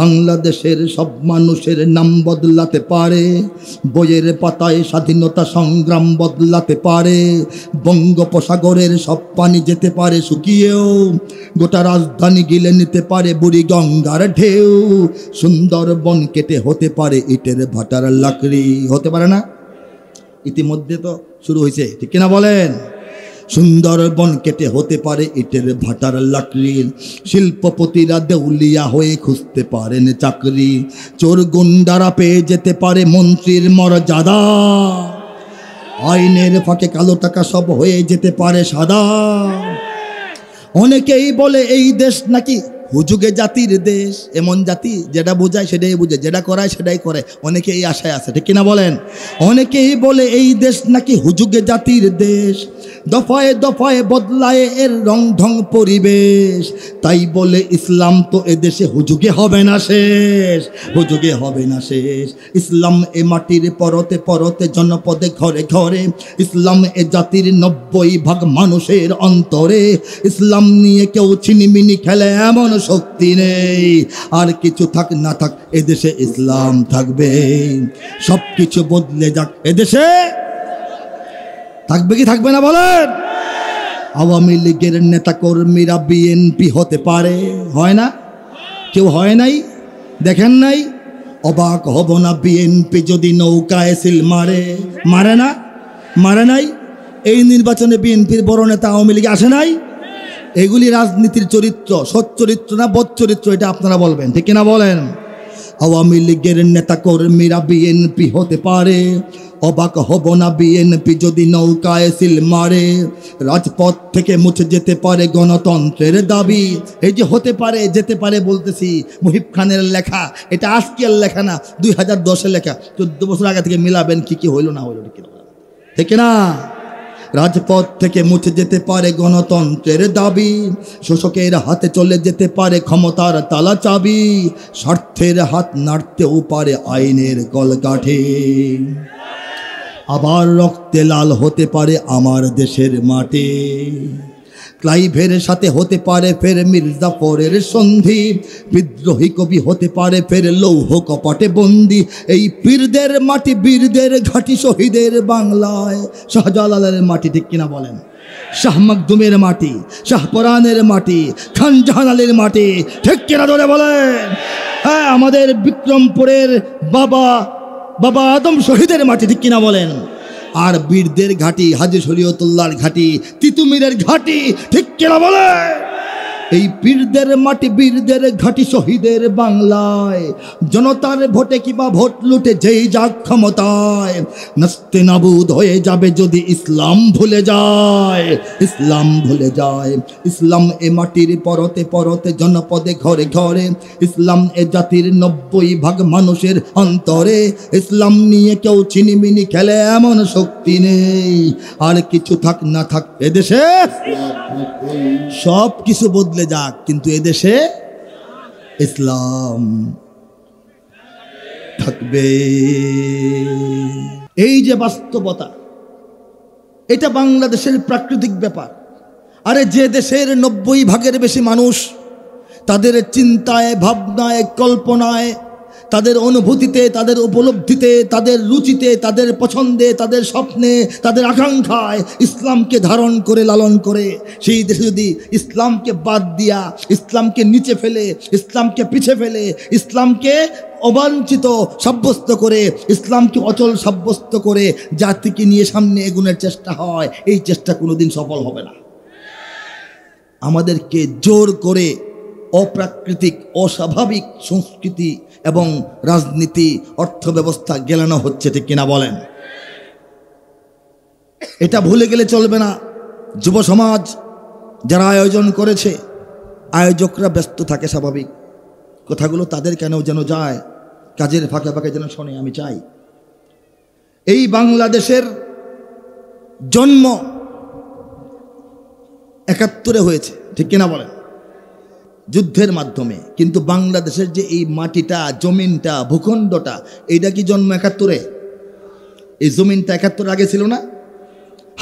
বাংলাদেশের সব মানুষের নাম বদলাতে পারে বইয়ের পাতায় স্বাধীনতা সংগ্রাম বদলাতে পারে বঙ্গোপসাগরের সব পানি যেতে পারে শুকিয়েও গোটা রাজধানী গিলে নিতে পারে বুড়ি গঙ্গার ঢেউ সুন্দরবন কেটে হতে পারে ইটের ভাটার লাকড়ি হতে পারে না ইতিমধ্যে তো শুরু হয়েছে ঠিক কিনা বলেন সুন্দরবন কেটে হতে পারে ইটের ভাটার লাকড়ির শিল্পপতিরা দেউলিয়া হয়ে খুঁজতে পারেন চাকরি চোর গুন্ডারা পেয়ে যেতে পারে মন্ত্রীর মর্যাদা আইনের ফাঁকে কালো টাকা সব হয়ে যেতে পারে সাদা অনেকেই বলে এই দেশ নাকি হুজুগে জাতির দেশ এমন জাতি যেটা বোঝায় সেটাই বুঝে যেটা করায় সেটাই করে অনেকে এই আশায় আছে ঠিক কিনা বলেন অনেকেই বলে এই দেশ নাকি হুজুগে জাতির দেশ দফায় দফায় বদলায় এর রং ঢং পরিবেশ তাই বলে ইসলাম তো এদেশে হুজুগে হবে না শেষ হুজুগে হবে না শেষ ইসলাম এ মাটির পরতে পরতে জনপদে ঘরে ঘরে ইসলাম এ জাতির নব্বই ভাগ মানুষের অন্তরে ইসলাম নিয়ে কেউ ছিনিমিনি খেলে এমন শক্তি নেই আর কিছু থাক না থাক এদেশে ইসলাম থাকবে সব কিছু বদলে যাক এদেশে থাকবে কি থাকবে না বলেন আওয়ামী লীগের নেতা কর্মীরা বিএনপি হতে পারে হয় না কেউ হয় নাই দেখেন নাই অবাক হব না বিএনপি যদি নৌকায় সিল মারে মারে না মারে নাই এই নির্বাচনে বিএনপির বড় নেতা আওয়ামী লীগ আসে নাই এগুলি রাজনীতির চরিত্র সচ্চরিত্র না চরিত্র এটা আপনারা বলবেন ঠিক না বলেন আওয়ামী লীগের নেতা কর্মীরা বিএনপি হতে পারে অবাক হব না বিএনপি যদি নৌকায় সিল মারে রাজপথ থেকে মুছে যেতে পারে গণতন্ত্রের দাবি এই যে হতে পারে যেতে পারে বলতেছি মুহিব খানের লেখা এটা আজকের লেখা না দুই হাজার দশের লেখা চোদ্দ বছর আগে থেকে মিলাবেন কি কি হইল না হইল ঠিক না রাজপথ থেকে মুছে যেতে পারে গণতন্ত্রের দাবি শোষকের হাতে চলে যেতে পারে ক্ষমতার তালা চাবি স্বার্থের হাত নাড়তেও পারে আইনের কলকাঠি আবার রক্তে লাল হতে পারে আমার দেশের মাটি ক্লাইভের সাথে হতে পারে ফের ফরের সন্ধি বিদ্রোহী কবি হতে পারে ফের লৌহ কপটে বন্দি এই পীরদের মাটি বীরদের ঘাটি শহীদের বাংলায় শাহজালালের মাটি ঠিক কিনা বলেন শাহ মকদুমের মাটি শাহ পরাণের মাটি খান জাহানালের মাটি ঠিক কিনা ধরে বলেন হ্যাঁ আমাদের বিক্রমপুরের বাবা বাবা আদম শহীদের মাটি ঠিক কিনা বলেন আর বীরদের ঘাটি হাজি শরীয়তুল্লাহর ঘাটি তিতুমিরের ঘাটি ঠিক কেনা বলে এই পীরদের মাটি বীরদের ঘাটি শহীদের বাংলায় জনতার ভোটে কিবা ভোট লুটে যেই যাক ক্ষমতায় নাস্তে নাবুদ হয়ে যাবে যদি ইসলাম ভুলে যায় ইসলাম ভুলে যায় ইসলাম এ মাটির পরতে পরতে জনপদে ঘরে ঘরে ইসলাম এ জাতির নব্বই ভাগ মানুষের অন্তরে ইসলাম নিয়ে কেউ চিনিমিনি খেলে এমন শক্তি নেই আর কিছু থাক না থাক এদেশে সব কিছু বদলে বদলে যাক কিন্তু এদেশে ইসলাম থাকবে এই যে বাস্তবতা এটা বাংলাদেশের প্রাকৃতিক ব্যাপার আরে যে দেশের নব্বই ভাগের বেশি মানুষ তাদের চিন্তায় ভাবনায় কল্পনায় তাদের অনুভূতিতে তাদের উপলব্ধিতে তাদের রুচিতে তাদের পছন্দে তাদের স্বপ্নে তাদের আকাঙ্ক্ষায় ইসলামকে ধারণ করে লালন করে সেই দেশে যদি ইসলামকে বাদ দিয়া ইসলামকে নিচে ফেলে ইসলামকে পিছে ফেলে ইসলামকে অবাঞ্ছিত সাব্যস্ত করে ইসলামকে অচল সাব্যস্ত করে জাতিকে নিয়ে সামনে এগুনের চেষ্টা হয় এই চেষ্টা কোনোদিন সফল হবে না আমাদেরকে জোর করে অপ্রাকৃতিক অস্বাভাবিক সংস্কৃতি এবং রাজনীতি অর্থ ব্যবস্থা গেলানো হচ্ছে ঠিক কিনা বলেন এটা ভুলে গেলে চলবে না যুব সমাজ যারা আয়োজন করেছে আয়োজকরা ব্যস্ত থাকে স্বাভাবিক কথাগুলো তাদের কেন যেন যায় কাজের ফাঁকে ফাঁকে যেন শোনে আমি চাই এই বাংলাদেশের জন্ম একাত্তরে হয়েছে ঠিক কিনা বলেন যুদ্ধের মাধ্যমে কিন্তু বাংলাদেশের যে এই মাটিটা জমিনটা ভূখণ্ডটা এইটা কি জন্ম একাত্তরে এই জমিনটা একাত্তর আগে ছিল না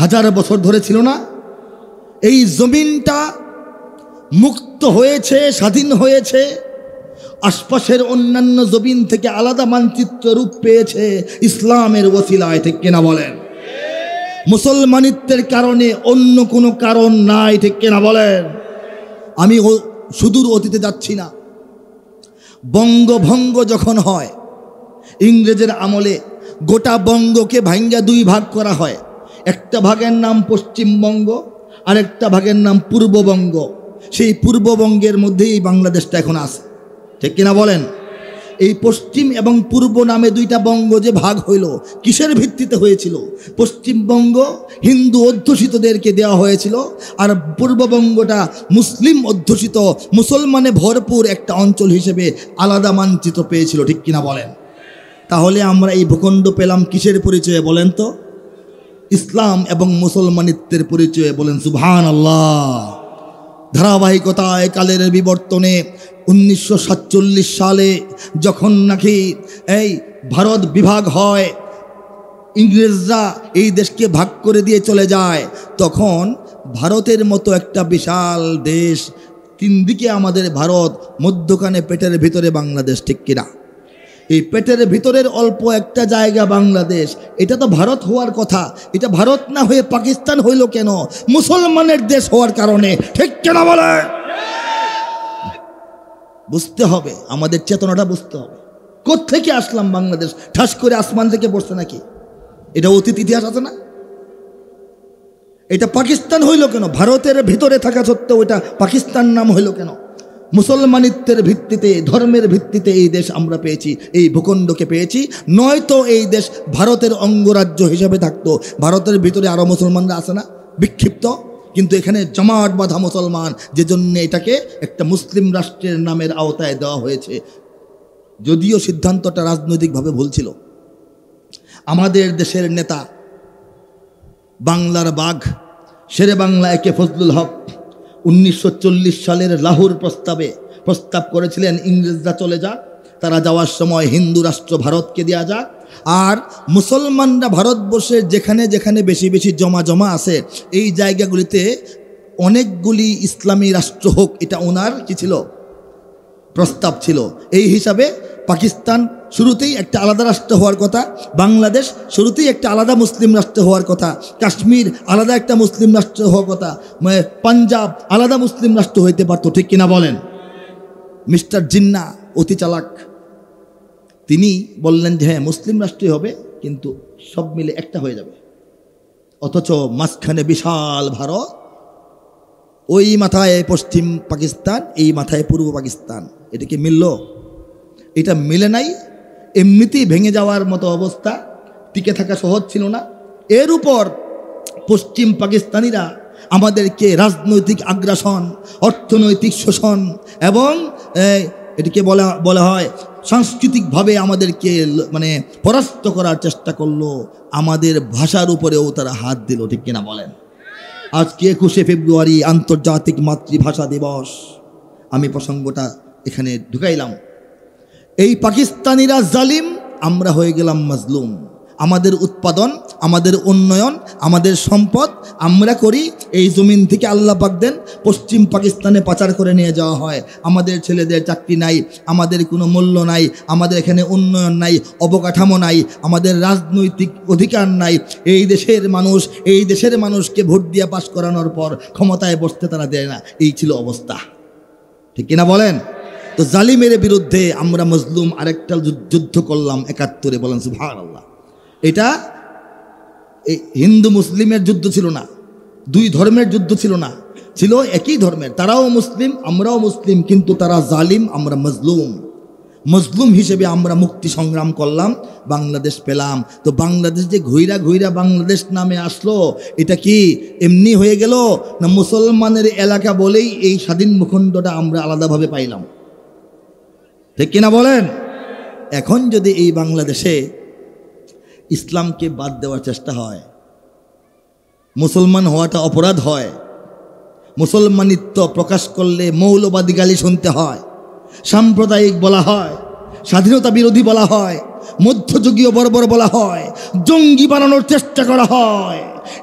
হাজার বছর ধরে ছিল না এই জমিনটা মুক্ত হয়েছে স্বাধীন হয়েছে আশপাশের অন্যান্য জমিন থেকে আলাদা মানচিত্র রূপ পেয়েছে ইসলামের ওসিলায় ঠিক কেনা বলেন মুসলমানিত্বের কারণে অন্য কোনো কারণ নাই ঠিক কেনা বলেন আমি সুদূর অতীতে যাচ্ছি না বঙ্গভঙ্গ যখন হয় ইংরেজের আমলে গোটা বঙ্গকে ভাঙ্গা দুই ভাগ করা হয় একটা ভাগের নাম পশ্চিমবঙ্গ আর একটা ভাগের নাম পূর্ববঙ্গ সেই পূর্ববঙ্গের মধ্যেই বাংলাদেশটা এখন আছে ঠিক কিনা বলেন এই পশ্চিম এবং পূর্ব নামে দুইটা বঙ্গ যে ভাগ হইল কিসের ভিত্তিতে হয়েছিল পশ্চিমবঙ্গ হিন্দু অধ্যুষিতদেরকে দেওয়া হয়েছিল আর পূর্ববঙ্গটা মুসলিম অধ্যুষিত মুসলমানে ভরপুর একটা অঞ্চল হিসেবে আলাদা মানচিত্র পেয়েছিল ঠিক কিনা বলেন তাহলে আমরা এই ভূখণ্ড পেলাম কিসের পরিচয়ে বলেন তো ইসলাম এবং মুসলমানিত্বের পরিচয়ে বলেন সুবহান আল্লাহ ধারাবাহিকতায় কালের বিবর্তনে উনিশশো সালে যখন নাকি এই ভারত বিভাগ হয় ইংরেজরা এই দেশকে ভাগ করে দিয়ে চলে যায় তখন ভারতের মতো একটা বিশাল দেশ তিন দিকে আমাদের ভারত মধ্যখানে পেটের ভিতরে বাংলাদেশ ঠিক কিনা এই পেটের ভিতরের অল্প একটা জায়গা বাংলাদেশ এটা তো ভারত হওয়ার কথা এটা ভারত না হয়ে পাকিস্তান হইল কেন মুসলমানের দেশ হওয়ার কারণে ঠিক কেন বলে বুঝতে হবে আমাদের চেতনাটা বুঝতে হবে কোথেকে আসলাম বাংলাদেশ ঠাস করে আসমান থেকে পড়ছে নাকি এটা অতীত ইতিহাস আছে না এটা পাকিস্তান হইল কেন ভারতের ভিতরে থাকা সত্ত্বেও এটা পাকিস্তান নাম হইল কেন মুসলমানিত্বের ভিত্তিতে ধর্মের ভিত্তিতে এই দেশ আমরা পেয়েছি এই ভূখণ্ডকে পেয়েছি নয়তো এই দেশ ভারতের অঙ্গরাজ্য হিসাবে থাকতো ভারতের ভিতরে আরও মুসলমানরা আছে না বিক্ষিপ্ত কিন্তু এখানে জমাট বাঁধা মুসলমান যে জন্য এটাকে একটা মুসলিম রাষ্ট্রের নামের আওতায় দেওয়া হয়েছে যদিও সিদ্ধান্তটা রাজনৈতিকভাবে ভুল ছিল আমাদের দেশের নেতা বাংলার বাঘ শেরে বাংলা একে ফজলুল হক উনিশশো সালের লাহোর প্রস্তাবে প্রস্তাব করেছিলেন ইংরেজরা চলে যাক তারা যাওয়ার সময় হিন্দু রাষ্ট্র ভারতকে দেওয়া যাক আর মুসলমানরা ভারতবর্ষের যেখানে যেখানে বেশি বেশি জমা জমা আছে এই জায়গাগুলিতে অনেকগুলি ইসলামী রাষ্ট্র হোক এটা ওনার কি ছিল প্রস্তাব ছিল এই হিসাবে পাকিস্তান শুরুতেই একটা আলাদা রাষ্ট্র হওয়ার কথা বাংলাদেশ শুরুতেই একটা আলাদা মুসলিম রাষ্ট্র হওয়ার কথা কাশ্মীর আলাদা একটা মুসলিম রাষ্ট্র হওয়ার কথা মানে পাঞ্জাব আলাদা মুসলিম রাষ্ট্র হইতে পারত ঠিক কিনা বলেন মিস্টার জিন্না অতি চালাক তিনি বললেন যে হ্যাঁ মুসলিম রাষ্ট্রই হবে কিন্তু সব মিলে একটা হয়ে যাবে অথচ মাঝখানে বিশাল ভারত ওই মাথায় পশ্চিম পাকিস্তান এই মাথায় পূর্ব পাকিস্তান এটাকে মিলল এটা মেলে নাই এমনিতেই ভেঙে যাওয়ার মতো অবস্থা টিকে থাকা সহজ ছিল না এর উপর পশ্চিম পাকিস্তানিরা আমাদেরকে রাজনৈতিক আগ্রাসন অর্থনৈতিক শোষণ এবং এটিকে বলা বলা হয় সাংস্কৃতিকভাবে আমাদেরকে মানে পরাস্ত করার চেষ্টা করলো আমাদের ভাষার উপরেও তারা হাত দিল ঠিক কিনা বলেন আজকে একুশে ফেব্রুয়ারি আন্তর্জাতিক মাতৃভাষা দিবস আমি প্রসঙ্গটা এখানে ঢুকাইলাম এই পাকিস্তানিরা জালিম আমরা হয়ে গেলাম মাজলুম আমাদের উৎপাদন আমাদের উন্নয়ন আমাদের সম্পদ আমরা করি এই জমিন থেকে আল্লাহ পাক দেন পশ্চিম পাকিস্তানে পাচার করে নিয়ে যাওয়া হয় আমাদের ছেলেদের চাকরি নাই আমাদের কোনো মূল্য নাই আমাদের এখানে উন্নয়ন নাই অবকাঠামো নাই আমাদের রাজনৈতিক অধিকার নাই এই দেশের মানুষ এই দেশের মানুষকে ভোট দিয়ে পাশ করানোর পর ক্ষমতায় বসতে তারা দেয় না এই ছিল অবস্থা ঠিক কিনা বলেন তো জালিমের বিরুদ্ধে আমরা মজলুম আরেকটা যুদ্ধ করলাম একাত্তরে বলেন সুভাগাল্লাহ এটা এই হিন্দু মুসলিমের যুদ্ধ ছিল না দুই ধর্মের যুদ্ধ ছিল না ছিল একই ধর্মের তারাও মুসলিম আমরাও মুসলিম কিন্তু তারা জালিম আমরা মজলুম মজলুম হিসেবে আমরা মুক্তি সংগ্রাম করলাম বাংলাদেশ পেলাম তো বাংলাদেশ যে ঘইরা ঘইরা বাংলাদেশ নামে আসলো এটা কি এমনি হয়ে গেল না মুসলমানের এলাকা বলেই এই স্বাধীন ভূখণ্ডটা আমরা আলাদাভাবে পাইলাম ঠিক কিনা বলেন এখন যদি এই বাংলাদেশে ইসলামকে বাদ দেওয়ার চেষ্টা হয় মুসলমান হওয়াটা অপরাধ হয় মুসলমানিত্ব প্রকাশ করলে মৌলবাদী গালি শুনতে হয় সাম্প্রদায়িক বলা হয় স্বাধীনতা বিরোধী বলা হয় মধ্যযুগীয় বর্বর বলা হয় জঙ্গি বানানোর চেষ্টা করা হয়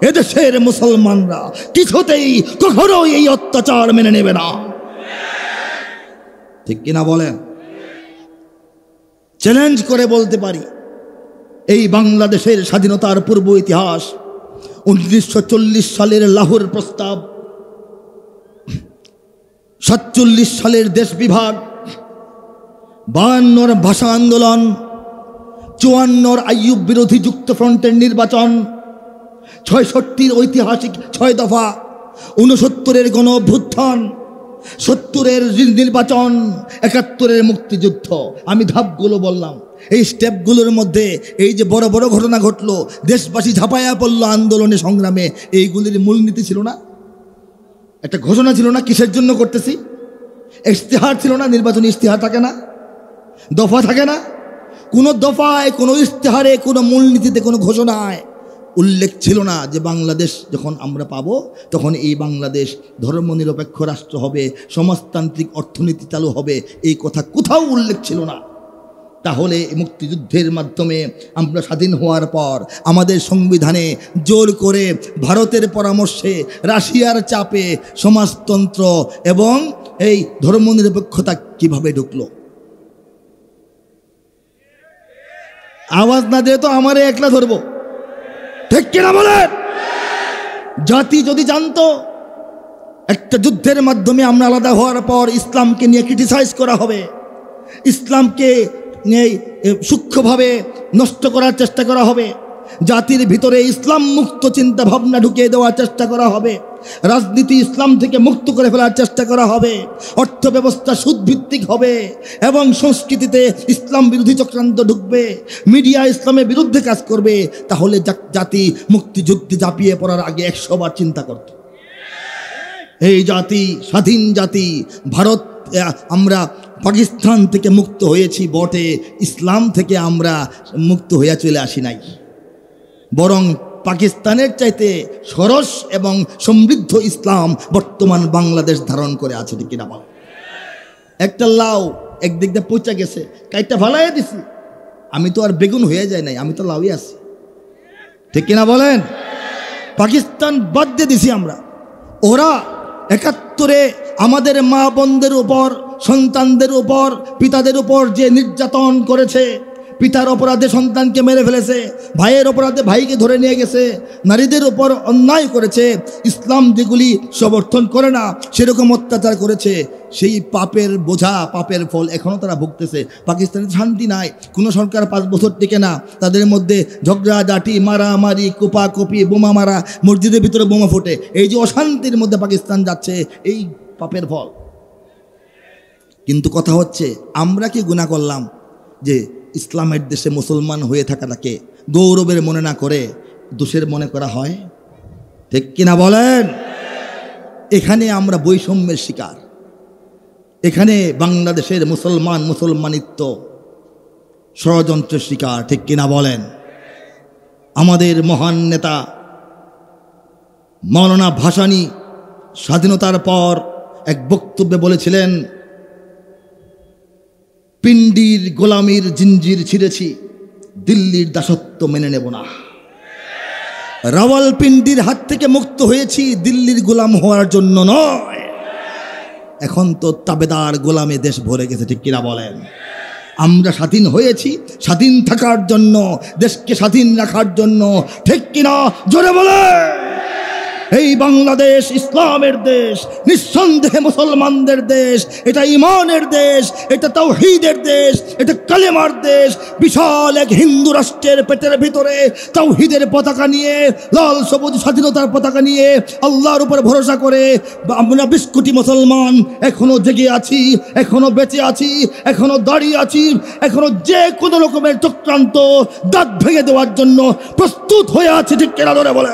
এদেশের মুসলমানরা কিছুতেই কখনোই এই অত্যাচার মেনে নেবে না ঠিক কিনা বলেন চ্যালেঞ্জ করে বলতে পারি এই বাংলাদেশের স্বাধীনতার পূর্ব ইতিহাস উনিশশো সালের লাহোর প্রস্তাব সাতচল্লিশ সালের দেশ বিভাগ বায়ান্নর ভাষা আন্দোলন চুয়ান্নর আইয়ুব বিরোধী যুক্তফ্রন্টের নির্বাচন ছয়ষট্টির ঐতিহাসিক ছয় দফা ঊনসত্তরের গণ অভ্যুত্থান সত্তরের নির্বাচন একাত্তরের মুক্তিযুদ্ধ আমি ধাপগুলো বললাম এই স্টেপগুলোর মধ্যে এই যে বড় বড় ঘটনা ঘটলো দেশবাসী ঝাঁপায়া পড়লো আন্দোলনে সংগ্রামে এইগুলির মূলনীতি ছিল না একটা ঘোষণা ছিল না কিসের জন্য করতেছি ইশতেহার ছিল না নির্বাচনী ইশতেহার থাকে না দফা থাকে না কোনো দফায় কোনো ইশতেহারে কোনো মূলনীতিতে কোনো ঘোষণায় উল্লেখ ছিল না যে বাংলাদেশ যখন আমরা পাব তখন এই বাংলাদেশ ধর্মনিরপেক্ষ রাষ্ট্র হবে সমাজতান্ত্রিক অর্থনীতি চালু হবে এই কথা কোথাও উল্লেখ ছিল না তাহলে মুক্তিযুদ্ধের মাধ্যমে আমরা স্বাধীন হওয়ার পর আমাদের সংবিধানে জোর করে ভারতের পরামর্শে রাশিয়ার চাপে সমাজতন্ত্র এবং এই ধর্মনিরপেক্ষতা কিভাবে ঢুকল আওয়াজ না দিয়ে তো আমারে একলা ধরবো ঠিক কিনা বলে জাতি যদি জানত একটা যুদ্ধের মাধ্যমে আমরা আলাদা হওয়ার পর ইসলামকে নিয়ে ক্রিটিসাইজ করা হবে ইসলামকে নিয়ে সূক্ষ্মভাবে নষ্ট করার চেষ্টা করা হবে জাতির ভিতরে ইসলাম মুক্ত চিন্তা ভাবনা ঢুকিয়ে দেওয়ার চেষ্টা করা হবে রাজনীতি ইসলাম থেকে মুক্ত করে ফেলার চেষ্টা করা হবে অর্থ ব্যবস্থা সুদভিত্তিক হবে এবং সংস্কৃতিতে ইসলাম বিরোধী চক্রান্ত ঢুকবে মিডিয়া ইসলামের বিরুদ্ধে কাজ করবে তাহলে জাতি মুক্তিযুদ্ধে ঝাঁপিয়ে পড়ার আগে একশোবার চিন্তা করত এই জাতি স্বাধীন জাতি ভারত আমরা পাকিস্তান থেকে মুক্ত হয়েছি বটে ইসলাম থেকে আমরা মুক্ত হইয়া চলে আসি নাই বরং পাকিস্তানের চাইতে সরস এবং সমৃদ্ধ ইসলাম বর্তমান বাংলাদেশ ধারণ করে আছে ঠিক কিনা বল একটা লাউ একদিক দিয়ে পচা গেছে কাইটা ভালাই দিছি আমি তো আর বেগুন হয়ে যায় নাই আমি তো লাউই আছি ঠিক কিনা বলেন পাকিস্তান বাদ দিয়ে দিছি আমরা ওরা একাত্তরে আমাদের মা বোনদের উপর সন্তানদের উপর পিতাদের উপর যে নির্যাতন করেছে পিতার অপরাধে সন্তানকে মেরে ফেলেছে ভাইয়ের অপরাধে ভাইকে ধরে নিয়ে গেছে নারীদের ওপর অন্যায় করেছে ইসলাম যেগুলি সমর্থন করে না সেরকম অত্যাচার করেছে সেই পাপের বোঝা পাপের ফল এখনও তারা ভুগতেছে পাকিস্তানে শান্তি নাই কোনো সরকার পাঁচ বছর টিকে না তাদের মধ্যে ঝগড়া ডাটি মারামারি কোপা কপি বোমা মারা মসজিদের ভিতরে বোমা ফোটে এই যে অশান্তির মধ্যে পাকিস্তান যাচ্ছে এই পাপের ফল কিন্তু কথা হচ্ছে আমরা কি গুণা করলাম যে ইসলামের দেশে মুসলমান হয়ে থাকাটাকে গৌরবের মনে না করে দোষের মনে করা হয় ঠিক কিনা বলেন এখানে আমরা বৈষম্যের শিকার এখানে বাংলাদেশের মুসলমান মুসলমানিত্ব ষড়যন্ত্রের শিকার ঠিক কিনা বলেন আমাদের মহান নেতা মৌলানা ভাসানী স্বাধীনতার পর এক বক্তব্যে বলেছিলেন পিণ্ডির গোলামির জিঞ্জির ছিঁড়েছি দিল্লির দাসত্ব মেনে নেব না পিন্ডির হাত থেকে মুক্ত হয়েছি দিল্লির গোলাম হওয়ার জন্য নয় এখন তো তাবেদার গোলামে দেশ ভরে গেছে ঠিক কিনা বলেন আমরা স্বাধীন হয়েছি স্বাধীন থাকার জন্য দেশকে স্বাধীন রাখার জন্য ঠিক কিনা জোরে বলে এই বাংলাদেশ ইসলামের দেশ নিঃসন্দেহে মুসলমানদের দেশ এটা ইমানের দেশ এটা হিদের দেশ এটা কালেমার দেশ বিশাল এক হিন্দু রাষ্ট্রের পেটের ভিতরে হিদের পতাকা নিয়ে লাল সবুজ স্বাধীনতার পতাকা নিয়ে আল্লাহর উপর ভরসা করে আমরা বিশ কোটি মুসলমান এখনো জেগে আছি এখনো বেঁচে আছি এখনও দাঁড়িয়ে আছি এখনও যে কোনো রকমের চক্রান্ত দাঁত ভেঙে দেওয়ার জন্য প্রস্তুত হয়ে আছে ঠিক কেনা ধরে বলে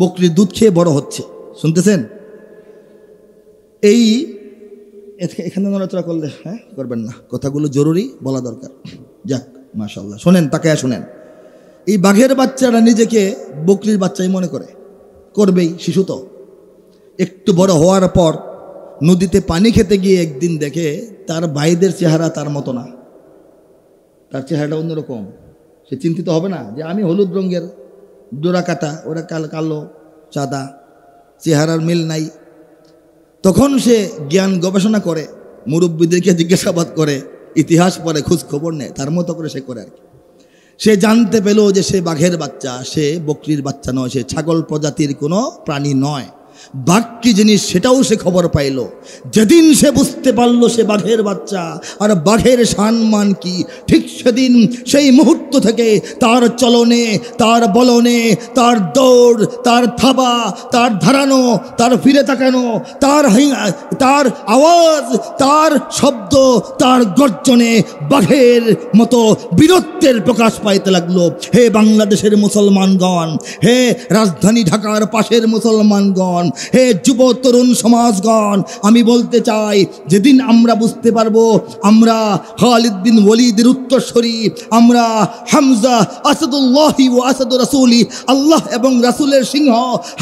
বকরির দুধ খেয়ে বড় হচ্ছে শুনতেছেন এই এখানে নড়াচড়া করলে হ্যাঁ করবেন না কথাগুলো জরুরি বলা দরকার যাক মাশাল্লাহ শোনেন তাকে শোনেন এই বাঘের বাচ্চারা নিজেকে বকরির বাচ্চাই মনে করে করবেই শিশু তো একটু বড় হওয়ার পর নদীতে পানি খেতে গিয়ে একদিন দেখে তার ভাইদের চেহারা তার মতো না তার চেহারাটা অন্যরকম সে চিন্তিত হবে না যে আমি হলুদ রঙের ডোরাকাটা ওরা কাল কালো সাদা চেহারার মিল নাই তখন সে জ্ঞান গবেষণা করে মুরব্বীদেরকে জিজ্ঞাসাবাদ করে ইতিহাস পরে খোঁজ খবর নেয় তার মতো করে সে করে আর কি সে জানতে পেল যে সে বাঘের বাচ্চা সে বকরির বাচ্চা নয় সে ছাগল প্রজাতির কোনো প্রাণী নয় বাঘ জিনিস সেটাও সে খবর পাইল যেদিন সে বুঝতে পারল সে বাঘের বাচ্চা আর বাঘের সম্মান কি ঠিক সেদিন সেই মুহূর্ত থেকে তার চলনে তার বলনে তার দৌড় তার থাবা তার ধারানো তার ফিরে তাকানো তার তার আওয়াজ তার শব্দ তার গর্জনে বাঘের মতো বীরত্বের প্রকাশ পাইতে লাগলো হে বাংলাদেশের মুসলমানগণ হে রাজধানী ঢাকার পাশের মুসলমানগণ হে যুব তরুণ সমাজগণ আমি বলতে চাই যেদিন আমরা বুঝতে পারবো আমরা খালিদ্দিন ওলিদের উত্তরস্বরী আমরা হামজা আসাদুল্লাহি ও আসাদ রাসুলি আল্লাহ এবং রাসুলের সিংহ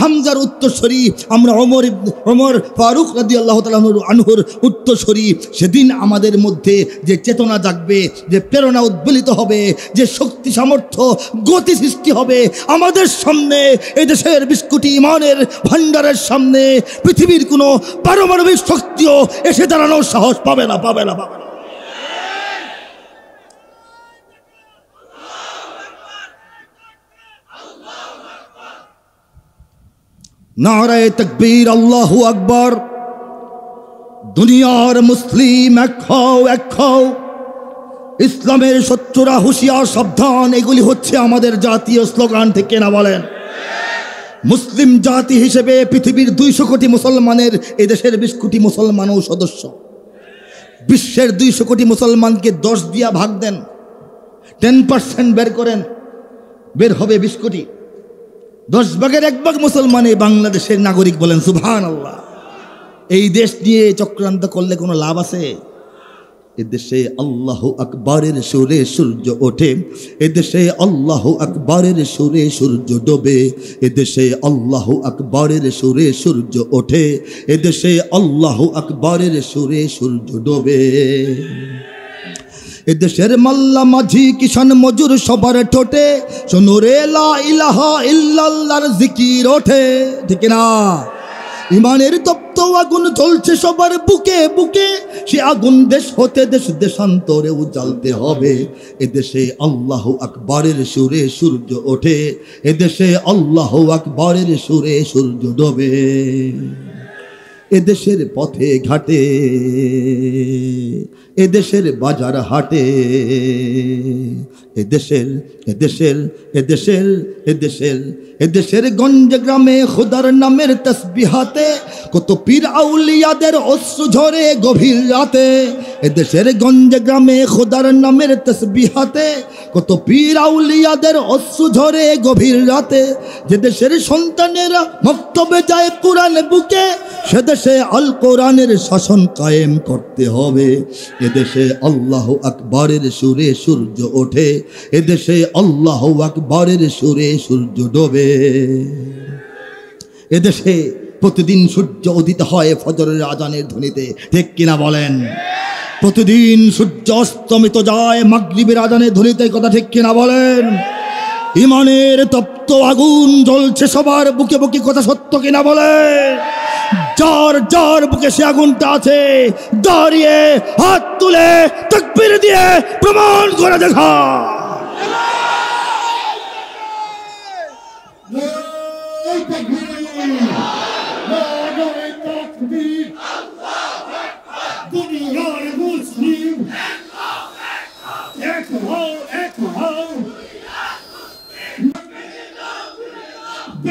হামজার উত্তরস্বরী আমরা অমর অমর ফারুক রাজি আল্লাহ তালুর আনহুর উত্তরস্বরী সেদিন আমাদের মধ্যে যে চেতনা জাগবে যে প্রেরণা উদ্বেলিত হবে যে শক্তি সামর্থ্য গতি সৃষ্টি হবে আমাদের সামনে এদেশের বিস্কুটি ইমানের ভাণ্ডারের সামনে পৃথিবীর কোনো পারমাণবিক শক্তিও এসে দাঁড়ানোর সাহস পাবে না পাবে না পাবে না নারায় তকবীর আল্লাহ আকবর দুনিয়ার মুসলিম এক হও এক হও ইসলামের শত্রুরা হুশিয়ার সাবধান এগুলি হচ্ছে আমাদের জাতীয় স্লোগান থেকে না বলেন মুসলিম জাতি হিসেবে পৃথিবীর দুইশো কোটি মুসলমানের এদেশের বিশ কোটি মুসলমানও সদস্য বিশ্বের দুইশো কোটি মুসলমানকে দশ দিয়া ভাগ দেন টেন পার্সেন্ট বের করেন বের হবে বিশ কোটি দশ ভাগের এক ভাগ মুসলমান এই বাংলাদেশের নাগরিক বলেন সুভান আল্লাহ এই দেশ নিয়ে চক্রান্ত করলে কোনো লাভ আছে এদেশে আল্লাহ আকবরের সুরে সূর্য ওঠে এদেশে আল্লাহ আকবরের সুরে সূর্য ডোবে এদেশে আল্লাহ আকবরের সুরে সূর্য ওঠে এদেশে আল্লাহ আকবরের সুরে সূর্য ডোবে এদেশের মাল্লা মাঝি কিষান মজুর সবার ঠোঁটে শোনো রে লা ইলাহা ইল্লাল্লাহর জিকির ওঠে ঠিক না ইমানের তো আগুন জ্বলছে সবার বুকে বুকে সে আগুন দেশ হতে দেশ দেশান্তরে জ্বালতে হবে এদেশে আল্লাহ আকবরের সুরে সূর্য ওঠে এদেশে আল্লাহ আকবরের সুরে সূর্য ডোবে এদেশের পথে ঘাটে এদেশের বাজার হাটে এদেশের এদেশের এদেশের এদেশের এদেশের গঞ্জ গ্রামে খুদার নামের তসবিহাতে কত পীর আউলিয়াদের অশ্রু ঝরে গভীর রাতে এদেশের গঞ্জ গ্রামে খুদার নামের তসবিহাতে কত পীর আউলিয়াদের অশ্রু ঝরে গভীর রাতে যে দেশের সন্তানেরা মক্তবে যায় কোরআন বুকে সে দেশে আল কোরআনের শাসন কায়েম করতে হবে এদেশে আল্লাহ আকবরের সুরে সূর্য ওঠে এদেশে আল্লাহ আকবরের সুরে সূর্য ডোবে এদেশে প্রতিদিন সূর্য অধিত হয় ফজরের আজানের ধ্বনিতে ঠিক কিনা বলেন প্রতিদিন সূর্য অস্তমিত যায় মাগরিবের আদানে ধরিতে কথা ঠিক কিনা বলেন ইমানের তপ্ত আগুন জ্বলছে সবার বুকে বুকে কথা সত্য কিনা বলেন যার যার বুকে সে আগুনটা আছে দাঁড়িয়ে হাত তুলে তকবির দিয়ে প্রমাণ করে দেখা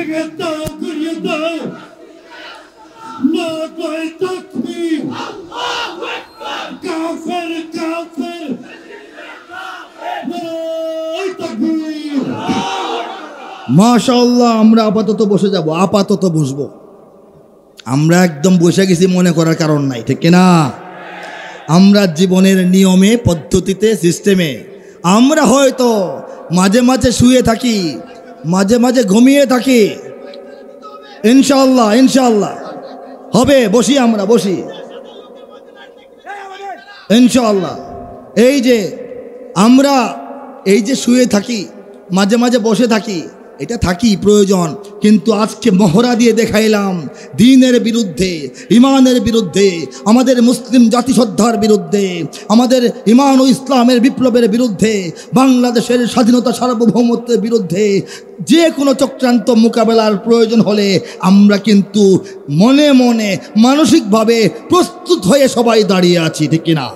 Yürüyette, মাশাল্লাহ আমরা আপাতত বসে যাব আপাতত বসবো আমরা একদম বসে গেছি মনে করার কারণ নাই ঠিক না আমরা জীবনের নিয়মে পদ্ধতিতে সিস্টেমে আমরা হয়তো মাঝে মাঝে শুয়ে থাকি মাঝে মাঝে ঘুমিয়ে থাকি ইনশাল্লাহ ইনশাল্লাহ হবে বসি আমরা বসি ইনশাল্লাহ এই যে আমরা এই যে শুয়ে থাকি মাঝে মাঝে বসে থাকি এটা থাকি প্রয়োজন কিন্তু আজকে মহড়া দিয়ে দেখাইলাম দিনের বিরুদ্ধে ইমানের বিরুদ্ধে আমাদের মুসলিম জাতিসদ্ধার বিরুদ্ধে আমাদের ইমান ও ইসলামের বিপ্লবের বিরুদ্ধে বাংলাদেশের স্বাধীনতা সার্বভৌমত্বের বিরুদ্ধে যে কোনো চক্রান্ত মোকাবেলার প্রয়োজন হলে আমরা কিন্তু মনে মনে মানসিকভাবে প্রস্তুত হয়ে সবাই দাঁড়িয়ে আছি ঠিক কিনা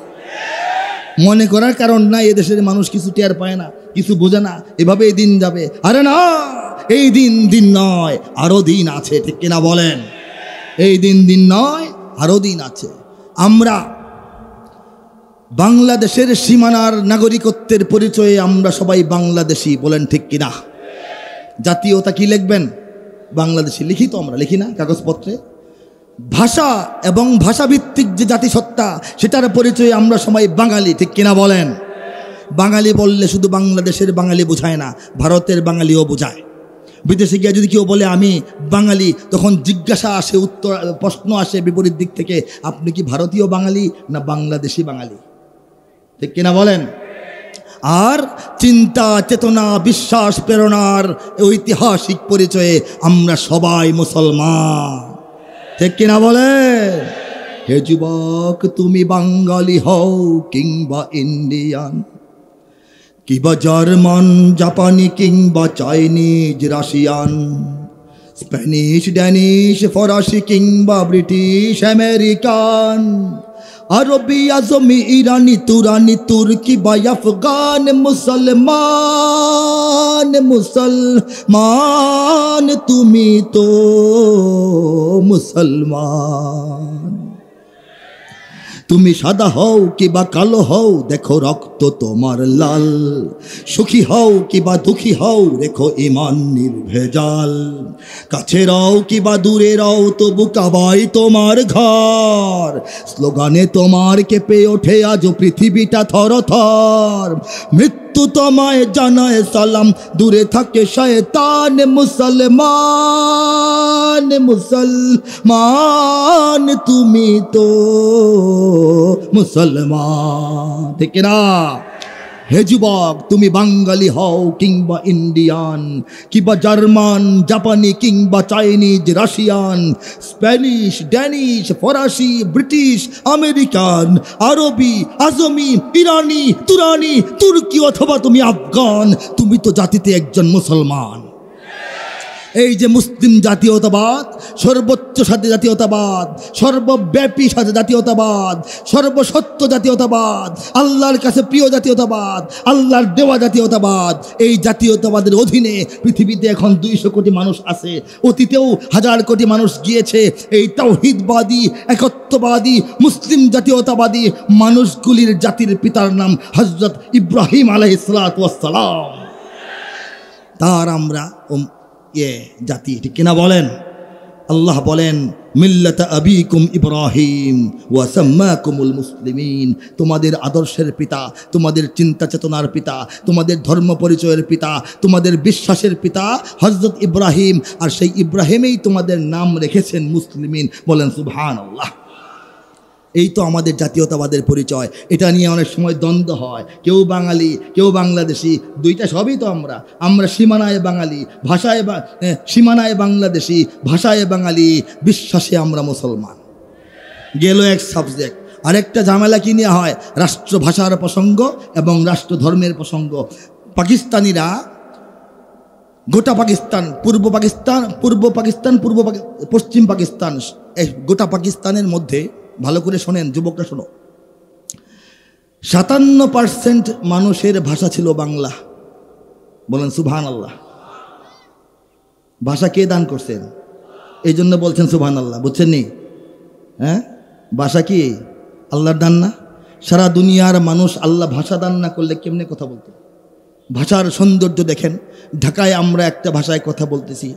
মনে করার কারণ না এদেশের মানুষ কিছু টের পায় না কিছু বোঝে না এভাবে এই দিন যাবে আরে না এই দিন দিন নয় আরও দিন আছে ঠিক কিনা বলেন এই দিন দিন নয় আরও দিন আছে আমরা বাংলাদেশের সীমানার নাগরিকত্বের পরিচয়ে আমরা সবাই বাংলাদেশি বলেন ঠিক কিনা জাতীয়তা কি লিখবেন বাংলাদেশি লিখি তো আমরা লিখি না কাগজপত্রে ভাষা এবং ভাষাভিত্তিক যে জাতিসত্তা সেটার পরিচয় আমরা সবাই বাঙালি ঠিক কিনা বলেন বাঙালি বললে শুধু বাংলাদেশের বাঙালি বোঝায় না ভারতের বাঙালিও বোঝায় বিদেশে গিয়ে যদি কেউ বলে আমি বাঙালি তখন জিজ্ঞাসা আসে উত্তর প্রশ্ন আসে বিপরীত দিক থেকে আপনি কি ভারতীয় বাঙালি না বাংলাদেশি বাঙালি ঠিক কিনা বলেন আর চিন্তা চেতনা বিশ্বাস প্রেরণার ঐতিহাসিক পরিচয়ে আমরা সবাই মুসলমান ঠিক কিনা বলে হে যুবক তুমি বাঙালি হও কিংবা ইন্ডিয়ান কিংবা জার্মান জাপানি কিংবা চাইনিজ রাশিয়ান স্প্যানিশ ড্যানিশ ফরাসি কিংবা ব্রিটিশ আমেরিকান अरबी आजमी ईरानी तुरानी तुर्की बाई अफगान मुसलमान मुसलमान तुम्हें तो मुसलमान তুমি সাদা হও কিবা কালো হও দেখো রক্ত তোমার লাল সুখী হও কিবা দুঃখী হও রেখো ইমান নির্ভেজাল কাছে রও কিবা দূরে রও তবু কাবাই তোমার ঘর স্লোগানে তোমার কেঁপে ওঠে আজ পৃথিবীটা থর থর মৃত্যু মৃত্যু তোমায় জানায় সালাম দূরে থাকে শয়তান মুসলমান মুসলমান তুমি তো মুসলমান ঠিক না হে যুবক তুমি বাঙালি হও কিংবা ইন্ডিয়ান কিংবা জার্মান জাপানি কিংবা চাইনিজ রাশিয়ান স্প্যানিশ ড্যানিশ ফরাসি ব্রিটিশ আমেরিকান আরবি আজমি ইরানি তুরানি তুর্কি অথবা তুমি আফগান তুমি তো জাতিতে একজন মুসলমান এই যে মুসলিম জাতীয়তাবাদ সর্বোচ্চ সাথে জাতীয়তাবাদ সর্বব্যাপী সাথে জাতীয়তাবাদ সর্বসত্য জাতীয়তাবাদ আল্লাহর কাছে প্রিয় জাতীয়তাবাদ আল্লাহর দেওয়া জাতীয়তাবাদ এই জাতীয়তাবাদের অধীনে পৃথিবীতে এখন দুইশো কোটি মানুষ আছে অতীতেও হাজার কোটি মানুষ গিয়েছে এই তাওহিদবাদী একত্ববাদী মুসলিম জাতীয়তাবাদী মানুষগুলির জাতির পিতার নাম হজরত ইব্রাহিম আলহ ইসলাতাম তার আমরা ইয়ে জাতি এটি কিনা বলেন আল্লাহ বলেন মিল্লাতা আবিকুম ইব্রাহিম কুমুল মুসলিমিন তোমাদের আদর্শের পিতা তোমাদের চিন্তা চেতনার পিতা তোমাদের ধর্ম পরিচয়ের পিতা তোমাদের বিশ্বাসের পিতা হজরত ইব্রাহিম আর সেই ইব্রাহিমেই তোমাদের নাম রেখেছেন মুসলিমিন বলেন সুবহান আল্লাহ এই তো আমাদের জাতীয়তাবাদের পরিচয় এটা নিয়ে অনেক সময় দ্বন্দ্ব হয় কেউ বাঙালি কেউ বাংলাদেশি দুইটা সবই তো আমরা আমরা সীমানায় বাঙালি ভাষায় সীমানায় বাংলাদেশি ভাষায় বাঙালি বিশ্বাসে আমরা মুসলমান গেল এক সাবজেক্ট আরেকটা ঝামেলা কি নিয়ে হয় রাষ্ট্রভাষার প্রসঙ্গ এবং রাষ্ট্র ধর্মের প্রসঙ্গ পাকিস্তানিরা গোটা পাকিস্তান পূর্ব পাকিস্তান পূর্ব পাকিস্তান পূর্ব পশ্চিম পাকিস্তান গোটা পাকিস্তানের মধ্যে ভালো করে শোনেন যুবকরা শোনো সাতান্ন পার্সেন্ট মানুষের ভাষা ছিল বাংলা বলেন সুভান আল্লাহ ভাষা কে দান করছেন এই জন্য বলছেন সুভান আল্লাহ বুঝছেন নি হ্যাঁ ভাষা কি আল্লাহর দান না সারা দুনিয়ার মানুষ আল্লাহ ভাষা দান না করলে কেমনে কথা বলতেন ভাষার সৌন্দর্য দেখেন ঢাকায় আমরা একটা ভাষায় কথা বলতেছি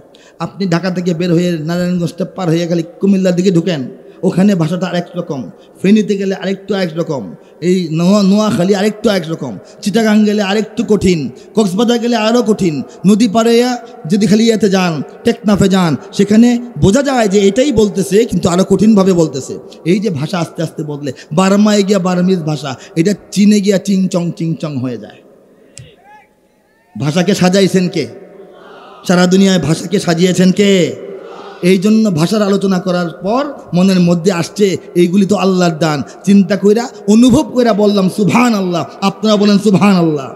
আপনি ঢাকা থেকে বের হয়ে নারায়ণগঞ্জটা পার হয়ে খালি কুমিল্লার দিকে ঢুকেন ওখানে ভাষাটা আরেক রকম ফেনীতে গেলে আরেকটু আরেক রকম এই নোয়া নোয়াখালী আরেকটু আরেক রকম চিটাগাং গেলে আরেকটু কঠিন কক্সবাজার গেলে আরও কঠিন নদী পাড়ে যদি খালি ইয়েতে যান টেকনাফে যান সেখানে বোঝা যায় যে এটাই বলতেছে কিন্তু আরও কঠিনভাবে বলতেছে এই যে ভাষা আস্তে আস্তে বদলে বার্মায় গিয়া বারমিজ ভাষা এটা চীনে গিয়া চিং চং চিং চং হয়ে যায় ভাষাকে সাজাইছেন কে সারা দুনিয়ায় ভাষাকে সাজিয়েছেন কে এই জন্য ভাষার আলোচনা করার পর মনের মধ্যে আসছে এইগুলি তো আল্লাহর দান চিন্তা কইরা অনুভব কইরা বললাম সুভান আল্লাহ আপনারা বলেন সুভান আল্লাহ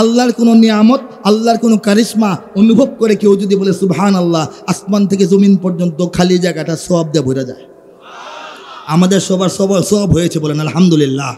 আল্লাহর কোনো নিয়ামত আল্লাহর কোনো কারিশমা অনুভব করে কেউ যদি বলে সুভান আল্লাহ আসমান থেকে জমিন পর্যন্ত খালি জায়গাটা সব দিয়ে ভরে যায় আমাদের সবার সবার সব হয়েছে বলেন আলহামদুলিল্লাহ